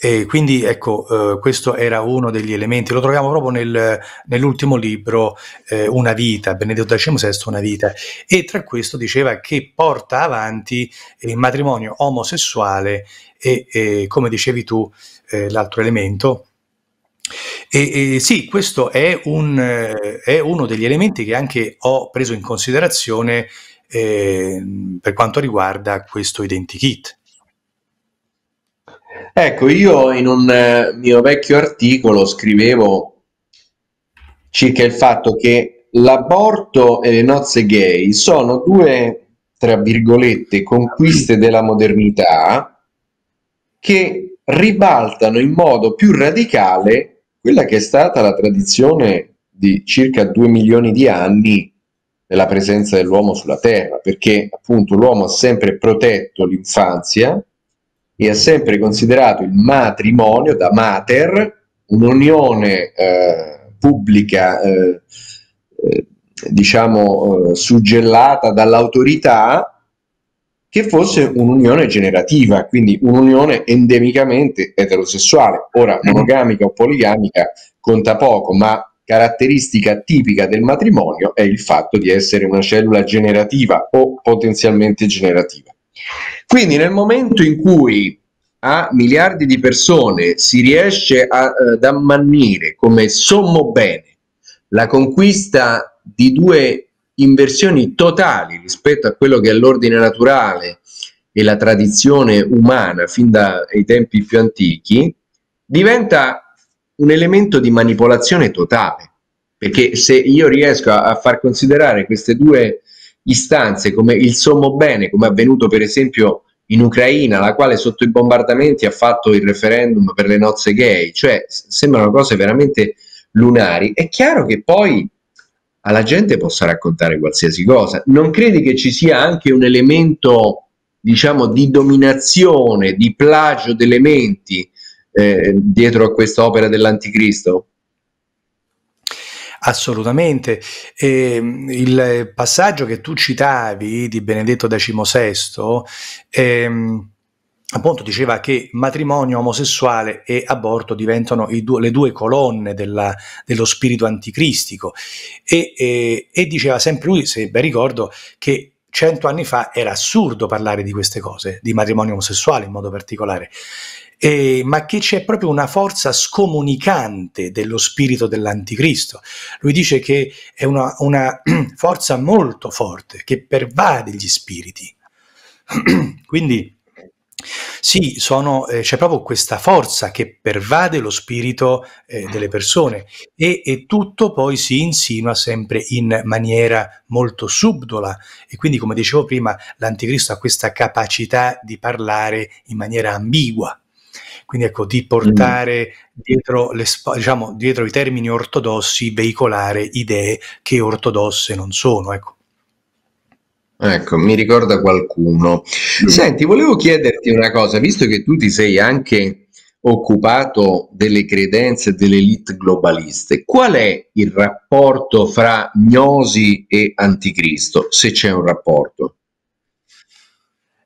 B: E quindi ecco, eh, questo era uno degli elementi, lo troviamo proprio nel, nell'ultimo libro eh, Una vita, Benedetto XVI, Una vita, e tra questo diceva che porta avanti il matrimonio omosessuale e, e come dicevi tu, l'altro elemento, e, e, sì, questo è, un, eh, è, uno degli elementi che anche ho preso in considerazione eh, per quanto
A: riguarda questo identikit. Ecco, io in un eh, mio vecchio articolo scrivevo circa il fatto che l'aborto e le nozze gay sono due, tra virgolette, conquiste della modernità che ribaltano in modo più radicale quella che è stata la tradizione di circa due milioni di anni della presenza dell'uomo sulla Terra, perché appunto l'uomo ha sempre protetto l'infanzia e ha sempre considerato il matrimonio da mater un'unione eh, pubblica, eh, eh, diciamo, eh, suggellata dall'autorità che fosse un'unione generativa, quindi un'unione endemicamente eterosessuale. Ora, mm. monogamica o poligamica conta poco, ma caratteristica tipica del matrimonio è il fatto di essere una cellula generativa o potenzialmente generativa. Quindi nel momento in cui a miliardi di persone si riesce a, eh, ad ammannire come sommo bene la conquista di due inversioni totali rispetto a quello che è l'ordine naturale e la tradizione umana fin dai tempi più antichi, diventa un elemento di manipolazione totale. Perché se io riesco a, a far considerare queste due istanze come il sommo bene, come è avvenuto per esempio in Ucraina, la quale sotto i bombardamenti ha fatto il referendum per le nozze gay, cioè sembrano cose veramente lunari, è chiaro che poi alla gente possa raccontare qualsiasi cosa. Non credi che ci sia anche un elemento, diciamo, di dominazione, di plagio di elementi eh, dietro a questa opera dell'anticristo? Assolutamente.
B: E ehm, il passaggio che tu citavi di Benedetto XVI ehm, appunto diceva che matrimonio omosessuale e aborto diventano du- le due colonne della, dello spirito anticristico e, e, e, diceva sempre lui, se ben ricordo, che cento anni fa era assurdo parlare di queste cose, di matrimonio omosessuale in modo particolare, e, ma che c'è proprio una forza scomunicante dello spirito dell'anticristo. Lui dice che è una, una forza molto forte che pervade gli spiriti. Quindi sì, sono, eh, c'è proprio questa forza che pervade lo spirito eh, mm. delle persone e, e, tutto poi si insinua sempre in maniera molto subdola e quindi come dicevo prima l'anticristo ha questa capacità di parlare in maniera ambigua, quindi ecco di portare mm. dietro, le, diciamo, dietro i termini ortodossi, veicolare idee che ortodosse non sono. Ecco.
A: Ecco, mi ricorda qualcuno. Senti, volevo chiederti una cosa, visto che tu ti sei anche occupato delle credenze delle elite globaliste, qual è il rapporto fra gnosi e anticristo, se c'è un rapporto?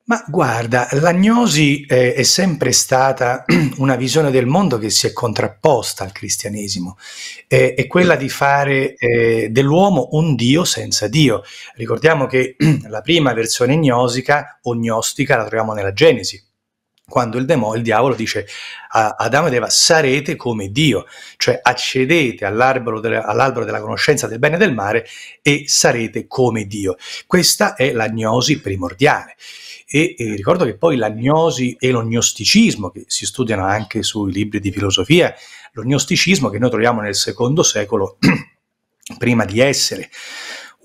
B: Ma guarda, l'agnosi è, è sempre stata una visione del mondo che si è contrapposta al cristianesimo, eh, è quella di fare eh, dell'uomo un Dio senza Dio. Ricordiamo che la prima versione gnosica o gnostica la troviamo nella Genesi, quando il, demo, il, diavolo dice a Adamo ed Eva sarete come Dio, cioè accedete all'albero, de, all della conoscenza del bene e del male e sarete come Dio. Questa è l'agnosi primordiale e, e ricordo che poi l'agnosi e l'ognosticismo, che si studiano anche sui libri di filosofia, l'ognosticismo che noi troviamo nel secondo secolo, prima di essere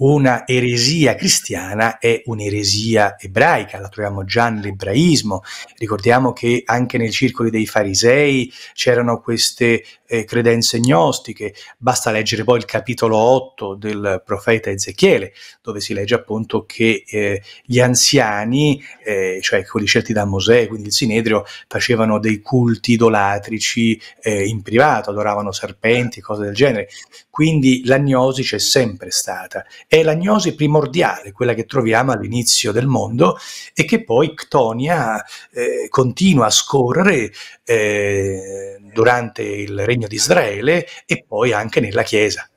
B: una eresia cristiana è un'eresia ebraica, la troviamo già nell'ebraismo. Ricordiamo che anche nei circoli dei farisei c'erano queste eh, credenze gnostiche, basta leggere poi il capitolo 8 del profeta Ezechiele, dove si legge appunto che eh, gli anziani, eh, cioè quelli scelti da Mosè, quindi il Sinedrio, facevano dei culti idolatrici eh, in privato, adoravano serpenti, cose del genere. Quindi l'agnosi c'è sempre stata. È l'agnosi primordiale, quella che troviamo all'inizio del mondo e che poi Ctonia eh, continua a scorrere eh, durante il regno regno di Israele e poi anche nella Chiesa.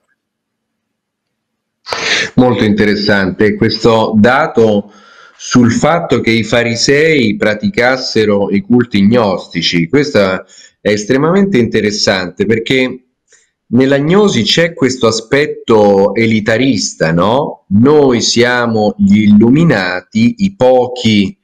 A: Molto interessante questo dato sul fatto che i farisei praticassero i culti gnostici. Questo è estremamente interessante perché nella gnosi c'è questo aspetto elitarista, no? Noi siamo gli illuminati, i pochi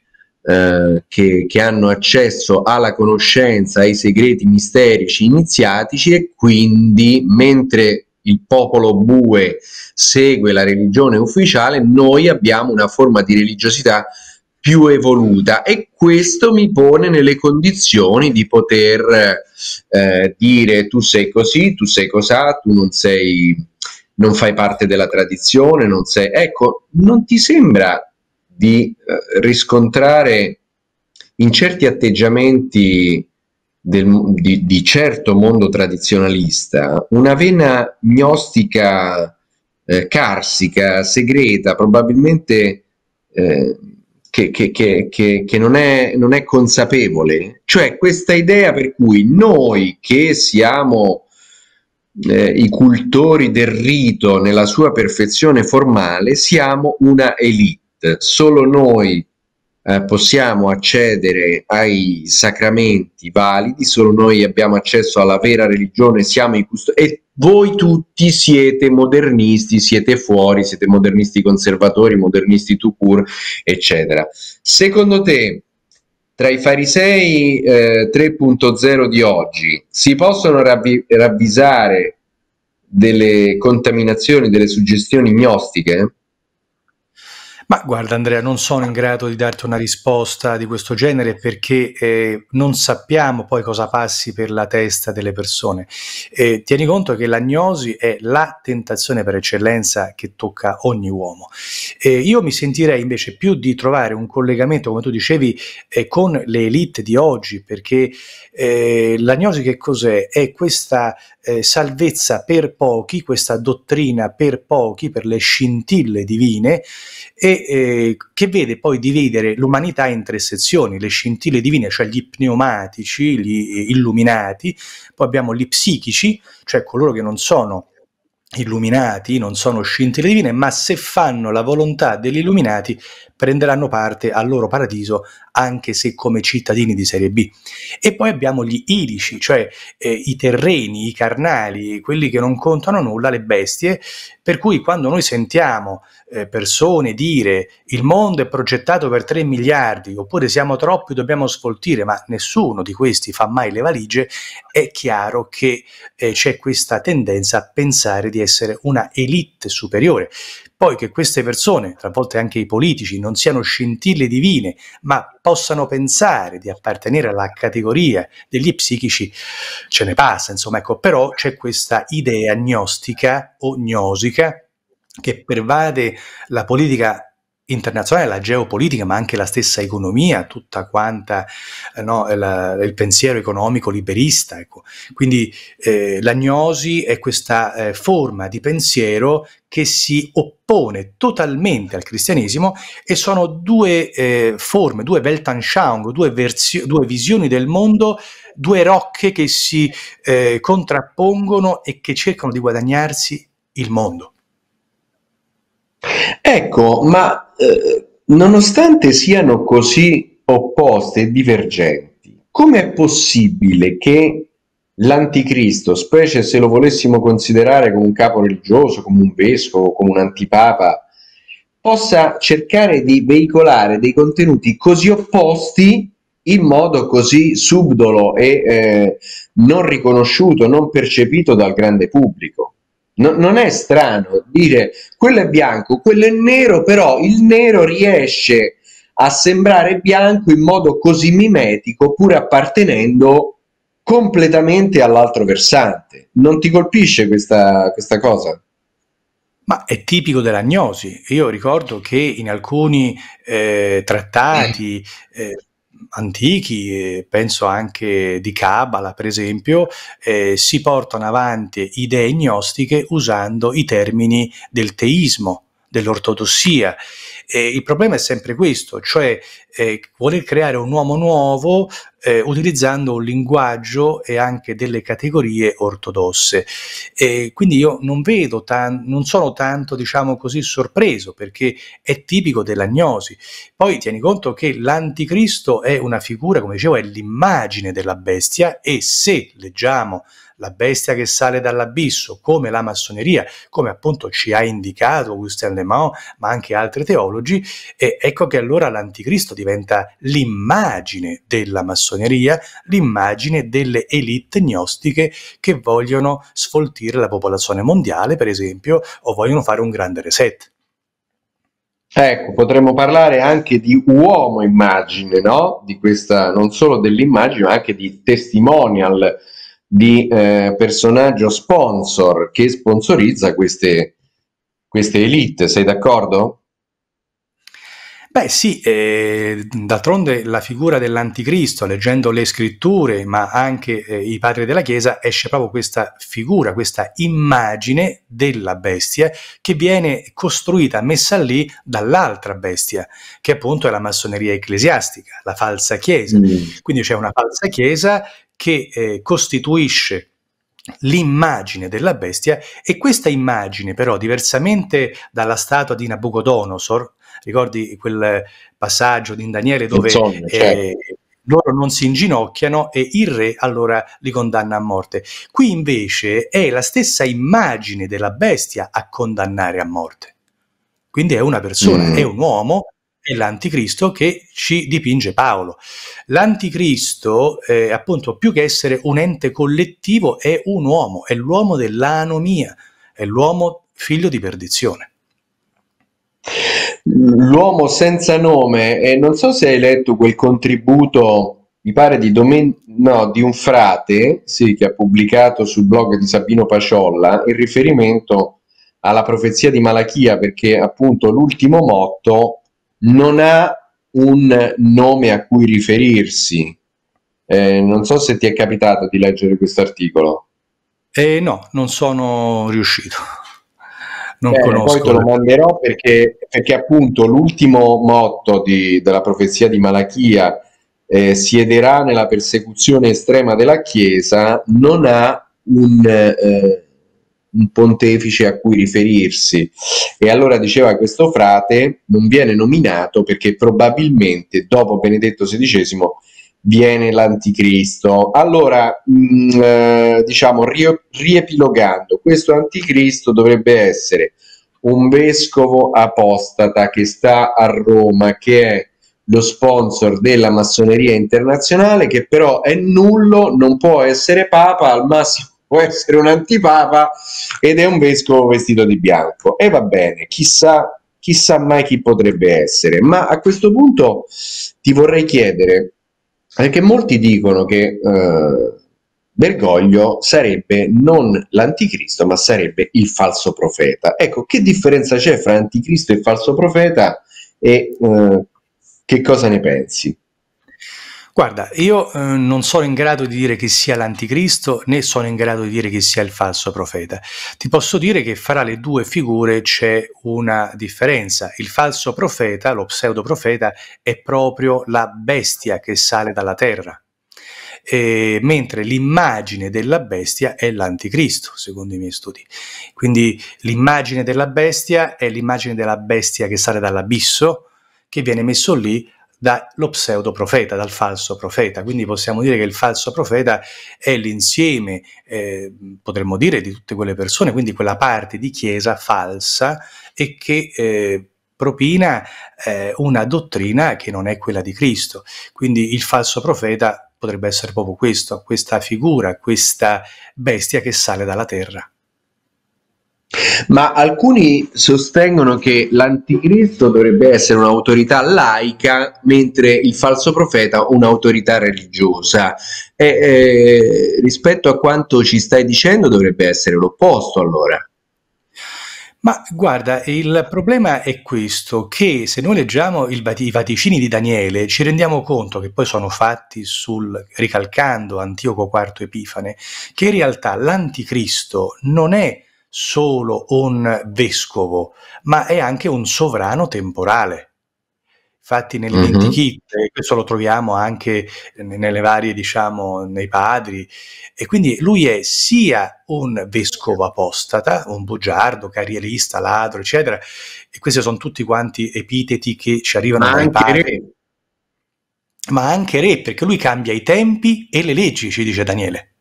A: eh, che, che, hanno accesso alla conoscenza, ai segreti misterici iniziatici e quindi mentre il popolo bue segue la religione ufficiale, noi abbiamo una forma di religiosità più evoluta e questo mi pone nelle condizioni di poter eh, dire tu sei così, tu sei cos'ha, tu non sei non fai parte della tradizione, non sei... Ecco, non ti sembra di eh, riscontrare in certi atteggiamenti del, di, di, certo mondo tradizionalista una vena gnostica eh, carsica, segreta, probabilmente eh, che, che, che, che non, è, non, è, consapevole, cioè questa idea per cui noi che siamo eh, i cultori del rito nella sua perfezione formale siamo una elite solo noi eh, possiamo accedere ai sacramenti validi, solo noi abbiamo accesso alla vera religione, siamo i custodi e voi tutti siete modernisti, siete fuori, siete modernisti conservatori, modernisti tout court, eccetera. Secondo te, tra i farisei eh, 3.0 di oggi si possono ravvi- ravvisare delle contaminazioni, delle suggestioni gnostiche?
B: Ma guarda Andrea, non sono in grado di darti una risposta di questo genere perché eh, non sappiamo poi cosa passi per la testa delle persone. Eh, tieni conto che l'agnosi è la tentazione per eccellenza che tocca ogni uomo. Eh, io mi sentirei invece più di trovare un collegamento, come tu dicevi, eh, con le elite di oggi, perché eh, l'agnosi che cos'è? È questa eh, salvezza per pochi, questa dottrina per pochi, per le scintille divine, e, eh, che vede poi dividere l'umanità in tre sezioni, le scintille divine, cioè gli pneumatici, gli eh, illuminati, poi abbiamo gli psichici, cioè coloro che non sono illuminati, non sono scintille divine, ma se fanno la volontà degli illuminati prenderanno parte al loro paradiso anche se come cittadini di serie B. E poi abbiamo gli irici, cioè eh, i terreni, i carnali, quelli che non contano nulla, le bestie, per cui quando noi sentiamo eh, persone dire il mondo è progettato per 3 miliardi oppure siamo troppi, dobbiamo sfoltire, ma nessuno di questi fa mai le valigie, è chiaro che eh, c'è questa tendenza a pensare di essere una elite superiore. Poi che queste persone, tra volte anche i politici, non siano scintille divine, ma possano pensare di appartenere alla categoria degli psichici, ce ne passa, insomma, ecco, però c'è questa idea gnostica o gnosica che pervade la politica internazionale, la geopolitica, ma anche la stessa economia, tutta quanta eh, no, eh, la, il pensiero economico liberista. Ecco. Quindi eh, l'agnosi è questa eh, forma di pensiero che si oppone totalmente al cristianesimo e sono due eh, forme, due Weltanschauung, due, due, visioni del mondo, due rocche che si eh, contrappongono e che cercano di guadagnarsi il mondo.
A: Ecco, ma eh, nonostante siano così opposte e divergenti, com'è possibile che l'anticristo, specie se lo volessimo considerare come un capo religioso, come un vescovo, come un antipapa, possa cercare di veicolare dei contenuti così opposti in modo così subdolo e eh, non riconosciuto, non percepito dal grande pubblico. No, non è strano dire quello è bianco, quello è nero, però il nero riesce a sembrare bianco in modo così mimetico pur appartenendo completamente all'altro versante. Non ti colpisce questa, questa cosa?
B: Ma è tipico dell'agnosi. Io ricordo che in alcuni eh, trattati eh, antichi, penso anche di Kabbalah per esempio, eh, si portano avanti idee gnostiche usando i termini del teismo, dell'ortodossia eh, il problema è sempre questo, cioè eh, voler creare un uomo nuovo eh, utilizzando un linguaggio e anche delle categorie ortodosse. Eh, quindi io non vedo tan- non sono tanto, diciamo così, sorpreso perché è tipico dell'agnosi. Poi tieni conto che l'anticristo è una figura, come dicevo, è l'immagine della bestia e se leggiamo la bestia che sale dall'abisso, come la massoneria, come appunto ci ha indicato Augustin Le Mans, ma anche altri teologi, e ecco che allora l'anticristo diventa l'immagine della massoneria, l'immagine delle elite gnostiche che vogliono sfoltire la popolazione mondiale, per esempio, o vogliono fare un
A: grande reset. Ecco, potremmo parlare anche di uomo immagine, no? Di questa, non solo dell'immagine, ma anche di testimonial di eh, personaggio sponsor che sponsorizza queste, queste elite. Sei d'accordo?
B: Beh sì, eh, d'altronde la figura dell'anticristo, leggendo le scritture, ma anche eh, i padri della Chiesa, esce proprio questa figura, questa immagine della bestia che viene costruita, messa lì dall'altra bestia, che appunto è la massoneria ecclesiastica, la falsa Chiesa. Mm. Quindi c'è una falsa Chiesa che eh, costituisce l'immagine della bestia e questa immagine però diversamente dalla statua di Nabucodonosor ricordi quel passaggio di Daniele dove Insomma, eh, certo. loro non si inginocchiano e il re allora li condanna a morte qui invece è la stessa immagine della bestia a condannare a morte quindi è una persona, mm. è un uomo è l'anticristo che ci dipinge Paolo. L'anticristo, eh, appunto, più che essere un ente collettivo, è un uomo, è l'uomo dell'anomia, è l'uomo figlio di perdizione.
A: L'uomo senza nome, e non so se hai letto quel contributo mi pare di, no, di un frate sì, che ha pubblicato sul blog di Sabino Paciolla in riferimento alla profezia di Malachia, perché appunto l'ultimo motto non ha un nome a cui riferirsi. Eh, non so se ti è capitato di leggere questo articolo.
B: Eh, no, non sono riuscito. Non Bene, conosco. Poi te lo manderò
A: perché, perché appunto l'ultimo motto di, della profezia di Malachia, eh, siederà nella persecuzione estrema della Chiesa, non ha un... Eh, un pontefice a cui riferirsi. E allora diceva questo frate non viene nominato perché probabilmente dopo Benedetto XVI viene l'anticristo. Allora, mh, mm, eh, diciamo, ri- riepilogando, questo anticristo dovrebbe essere un vescovo apostata che sta a Roma, che è lo sponsor della massoneria internazionale, che però è nullo, non può essere papa, al massimo può essere un antipapa ed è un vescovo vestito di bianco. E va bene, chissà, chissà mai chi potrebbe essere. Ma a questo punto ti vorrei chiedere, perché molti dicono che eh, Bergoglio sarebbe non l'anticristo, ma sarebbe il falso profeta. Ecco, che differenza c'è fra anticristo e falso profeta e eh, che cosa ne pensi?
B: Guarda, io eh, non sono in grado di dire chi sia l'anticristo né sono in grado di dire chi sia il falso profeta. Ti posso dire che fra le due figure c'è una differenza. Il falso profeta, lo pseudo profeta, è proprio la bestia che sale dalla terra, eh, mentre l'immagine della bestia è l'anticristo, secondo i miei studi. Quindi l'immagine della bestia è l'immagine della bestia che sale dall'abisso, che viene messo lì dallo pseudo profeta, dal falso profeta. Quindi possiamo dire che il falso profeta è l'insieme, eh, potremmo dire, di tutte quelle persone, quindi quella parte di Chiesa falsa e che eh, propina eh, una dottrina che non è quella di Cristo. Quindi il falso profeta potrebbe essere proprio questo, questa figura, questa bestia che sale dalla terra.
A: Ma alcuni sostengono che l'anticristo dovrebbe essere un'autorità laica, mentre il falso profeta un'autorità religiosa. E, eh, rispetto a quanto ci stai dicendo, dovrebbe essere l'opposto allora. Ma guarda,
B: il problema è questo, che se noi leggiamo il, i vaticini di Daniele ci rendiamo conto che poi sono fatti sul, ricalcando Antioco IV Epifane, che in realtà l'anticristo non è solo un vescovo, ma è anche un sovrano temporale. Infatti nel mm-hmm. questo lo troviamo anche nelle varie, diciamo, nei padri, e quindi lui è sia un vescovo apostata, un bugiardo, carrierista, ladro, eccetera, e questi sono tutti quanti epiteti che ci arrivano ma dai padri. Re. Ma anche re, perché lui cambia i tempi e le leggi, ci dice Daniele.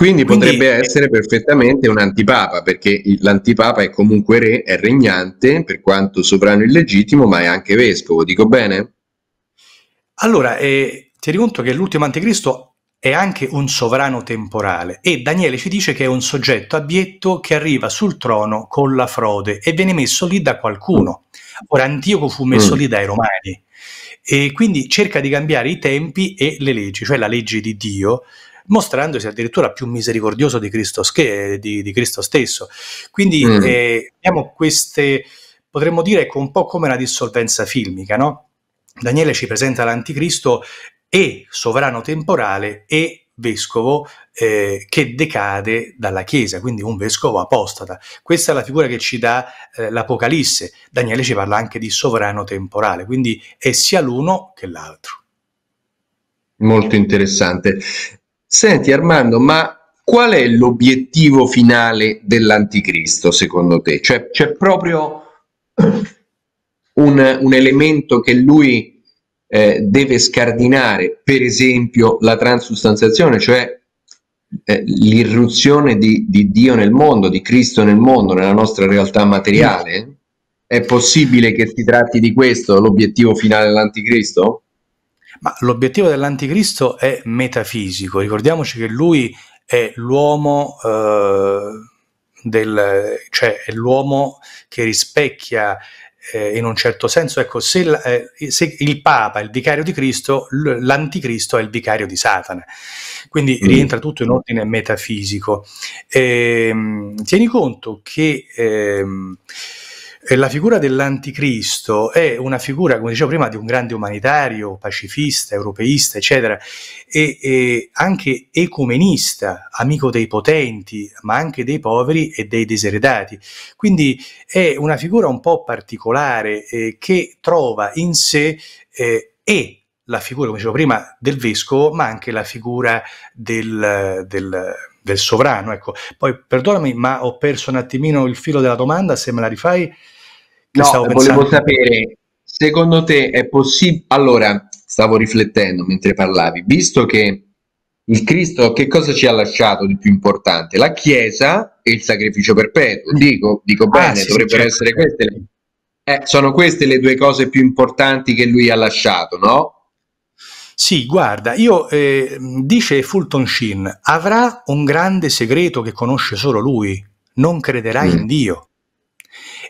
A: Quindi, potrebbe eh, essere perfettamente un antipapa, perché l'antipapa è comunque re, è regnante, per quanto sovrano illegittimo, ma è anche vescovo, dico bene?
B: Allora, eh, rendi conto che l'ultimo anticristo è anche un sovrano temporale e Daniele ci dice che è un soggetto abietto che arriva sul trono con la frode e viene messo lì da qualcuno. Ora, Antioco fu messo mm. lì dai Romani e quindi cerca di cambiare i tempi e le leggi, cioè la legge di Dio, mostrandosi addirittura più misericordioso di Cristo, che, di, di Cristo stesso. Quindi mm. eh, abbiamo queste, potremmo dire, ecco, un po' come la dissolvenza filmica, no? Daniele ci presenta l'anticristo e sovrano temporale e vescovo eh, che decade dalla Chiesa, quindi un vescovo apostata. Questa è la figura che ci dà eh, l'Apocalisse. Daniele ci parla anche di sovrano temporale, quindi è sia l'uno
A: che l'altro. Molto interessante. Senti Armando, ma qual è l'obiettivo finale dell'anticristo secondo te? Cioè c'è proprio un, un, elemento che lui eh, deve scardinare, per esempio la transustanziazione, cioè eh, l'irruzione di, di, Dio nel mondo, di Cristo nel mondo, nella nostra realtà materiale? È possibile che si tratti di questo l'obiettivo finale dell'anticristo? Ma
B: l'obiettivo dell'anticristo è metafisico, ricordiamoci che lui è l'uomo, eh, del, cioè è l'uomo che rispecchia eh, in un certo senso, ecco, se, eh, se, il Papa è il vicario di Cristo, l'anticristo è il vicario di Satana. Quindi mm. rientra tutto in ordine metafisico. Ehm, tieni conto che ehm, la figura dell'anticristo è una figura, come dicevo prima, di un grande umanitario, pacifista, europeista, eccetera, e, e anche ecumenista, amico dei potenti, ma anche dei poveri e dei deseredati. Quindi è una figura un po' particolare eh, che trova in sé eh, e la figura, come dicevo prima, del vescovo, ma anche la figura del, del, del sovrano. Ecco. Poi perdonami, ma ho perso un attimino il filo della domanda, se
A: me la rifai. No, pensando... volevo sapere, secondo te è possibile... Allora, stavo riflettendo mentre parlavi, visto che il Cristo che cosa ci ha lasciato di più importante? La Chiesa e il sacrificio perpetuo. Dico, dico ah, bene, sì, dovrebbero certo. essere certo. queste. Le... Eh, sono queste le due cose più importanti che lui ha lasciato, no?
B: Sì, guarda, io, eh, dice Fulton Sheen, avrà un grande segreto che conosce solo lui, non crederà mm. in Dio.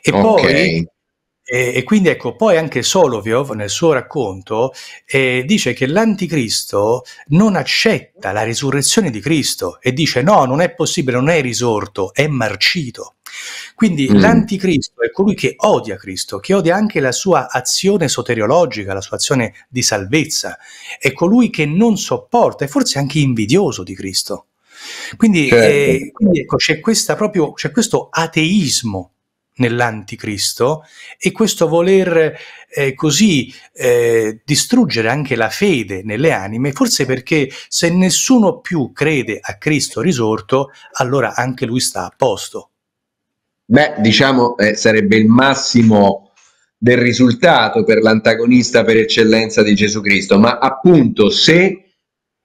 A: E okay. poi
B: e, quindi ecco, poi anche Soloviov nel suo racconto eh, dice che l'anticristo non accetta la risurrezione di Cristo e dice no, non è possibile, non è risorto, è marcito. Quindi mm. l'anticristo è colui che odia Cristo, che odia anche la sua azione soteriologica, la sua azione di salvezza, è colui che non sopporta e forse anche invidioso di Cristo. Quindi, certo. eh, quindi ecco, c'è, proprio, c'è questo ateismo nell'anticristo e questo voler eh, così eh, distruggere anche la fede nelle anime, forse perché se nessuno più crede a Cristo risorto, allora anche lui sta a posto.
A: Beh, diciamo eh, sarebbe il massimo del risultato per l'antagonista per eccellenza di Gesù Cristo, ma appunto se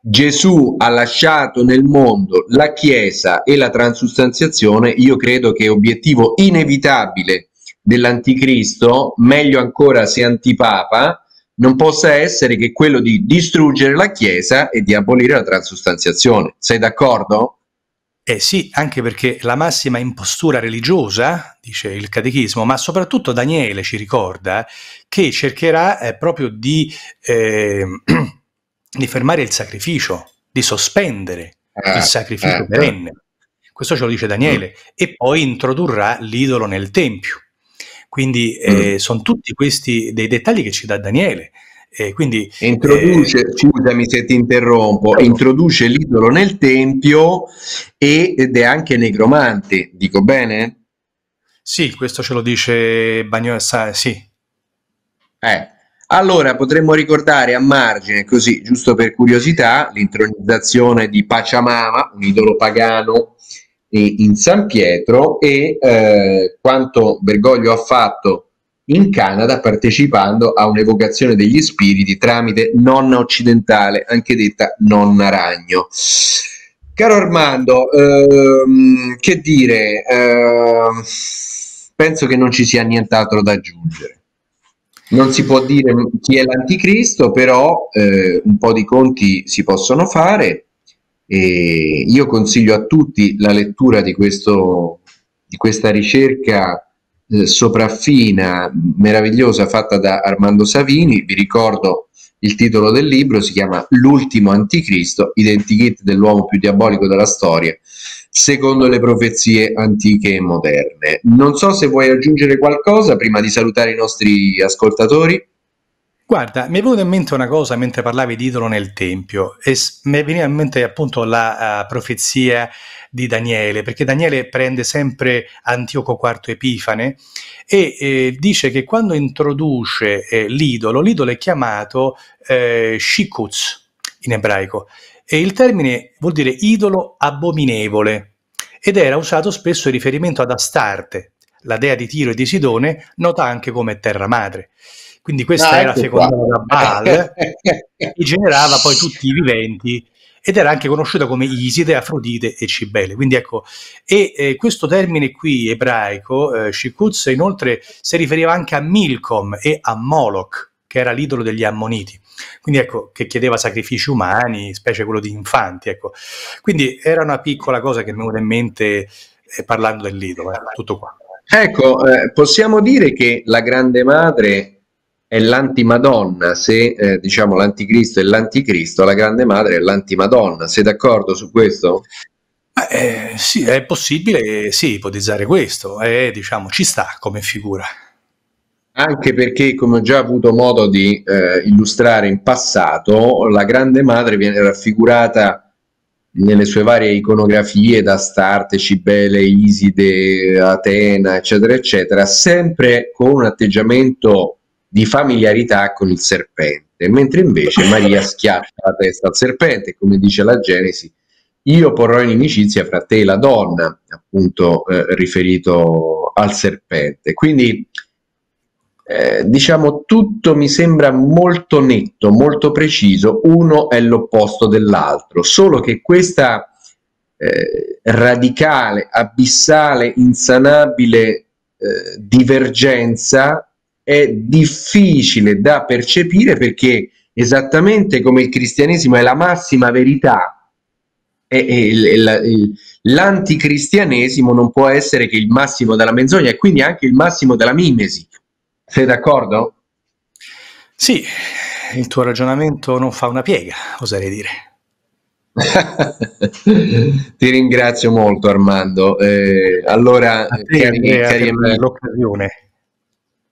A: Gesù ha lasciato nel mondo la Chiesa e la transustanziazione, io credo che obiettivo inevitabile dell'anticristo, meglio ancora se antipapa, non possa essere che quello di distruggere la Chiesa e di abolire la transustanziazione. Sei d'accordo? Eh sì, anche perché la massima impostura religiosa, dice il
B: catechismo, ma soprattutto Daniele ci ricorda che cercherà eh, proprio di eh, di fermare il sacrificio, di sospendere
A: eh, il sacrificio eh, perenne.
B: Questo ce lo dice Daniele. Mm. E poi introdurrà l'idolo nel Tempio. Quindi eh, mm. sono tutti questi dei dettagli che ci dà Daniele. Eh,
A: quindi, eh, introduce, eh, scusami se ti interrompo, no. introduce l'idolo nel Tempio ed è anche negromante, dico bene? Sì, questo ce lo dice Bagnosa, sì. Eh, allora potremmo ricordare a margine, così giusto per curiosità, l'intronizzazione di Pachamama, un idolo pagano eh, in San Pietro, e eh, quanto Bergoglio ha fatto in Canada partecipando a un'evocazione degli spiriti tramite nonna occidentale, anche detta nonna ragno. Caro Armando, ehm, che dire, ehm, penso che non ci sia nient'altro da aggiungere. Non si può dire chi è l'anticristo, però eh, un po' di conti si possono fare. E io consiglio a tutti la lettura di, questo, di questa ricerca eh, sopraffina, meravigliosa, fatta da Armando Savini. Vi ricordo il titolo del libro, si chiama L'ultimo anticristo, i identikit dell'uomo più diabolico della storia secondo le profezie antiche e moderne. Non so se vuoi aggiungere qualcosa prima di salutare i nostri ascoltatori. Guarda, mi è venuta in
B: mente una cosa mentre parlavi di idolo nel Tempio e mi è venuta in mente appunto la uh, profezia di Daniele, perché Daniele prende sempre Antioco IV Epifane e eh, dice che quando introduce eh, l'idolo, l'idolo è chiamato eh, Shikuz in ebraico e il termine vuol dire idolo abominevole ed era usato spesso in riferimento ad Astarte, la dea di Tiro e di Sidone, nota anche come terra madre. Quindi questa ah, era ecco secondo la Baal che generava poi tutti i viventi ed era anche conosciuta come Iside, Afrodite e Cibele. Quindi ecco, e eh, questo termine qui ebraico, eh, Shikutz, inoltre si riferiva anche a Milcom e a Moloch, che era l'idolo degli Ammoniti. Quindi ecco, che chiedeva sacrifici umani, specie quello di infanti, ecco. Quindi era una piccola cosa che mi è in mente eh, parlando dell'idolo, eh, tutto qua.
A: Ecco, eh, possiamo dire che la grande madre è l'antimadonna, se eh, diciamo l'anticristo è l'anticristo, la grande madre è l'antimadonna. Sei d'accordo su questo? Eh,
B: sì, è possibile sì, ipotizzare questo, eh, diciamo, ci sta come figura.
A: Anche perché, come ho già avuto modo di eh, illustrare in passato, la grande madre viene raffigurata nelle sue varie iconografie da Starte, Cibele, Iside, Atena, eccetera, eccetera, sempre con un atteggiamento di familiarità con il serpente, mentre invece Maria schiaccia la testa al serpente, come dice la Genesi, io porrò in inimicizia fra te e la donna, appunto eh, riferito al serpente. Quindi eh, diciamo tutto mi sembra molto netto, molto preciso, uno è l'opposto dell'altro, solo che questa eh, radicale, abissale, insanabile eh, divergenza è difficile da percepire perché esattamente come il cristianesimo è la massima verità, è, è, è, l'anticristianesimo non può essere che il massimo della menzogna e quindi anche il massimo della mimesi, sei d'accordo? Sì, il
B: tuo ragionamento non fa una piega, oserei dire.
A: Ti ringrazio molto Armando. Eh, allora, te, cari, Andrea, cari amici,
B: l'occasione.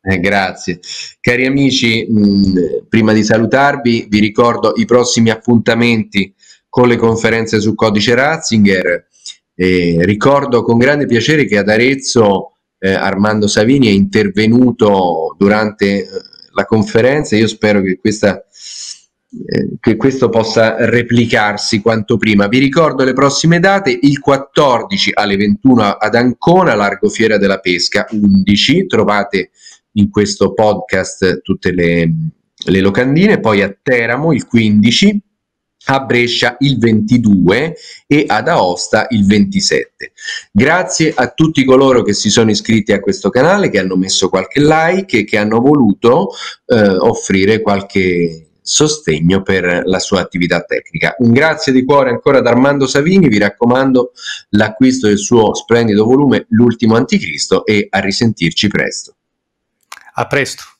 A: Eh, grazie. Cari amici, mh, prima di salutarvi vi ricordo i prossimi appuntamenti con le conferenze su codice Ratzinger. Eh, ricordo con grande piacere che ad Arezzo eh, Armando Savini è intervenuto durante eh, la conferenza. Io spero che, questa, eh, che questo possa replicarsi quanto prima. Vi ricordo le prossime date, il 14 alle 21 ad Ancona, largo Fiera della Pesca, 11, trovate in questo podcast tutte le, le locandine, poi a Teramo il 15 a Brescia il 22 e ad Aosta il 27. Grazie a tutti coloro che si sono iscritti a questo canale, che hanno messo qualche like e che hanno voluto eh, offrire qualche sostegno per la sua attività tecnica. Un grazie di cuore ancora ad Armando Savini, vi raccomando l'acquisto del suo splendido volume L'ultimo anticristo e a risentirci presto. A presto.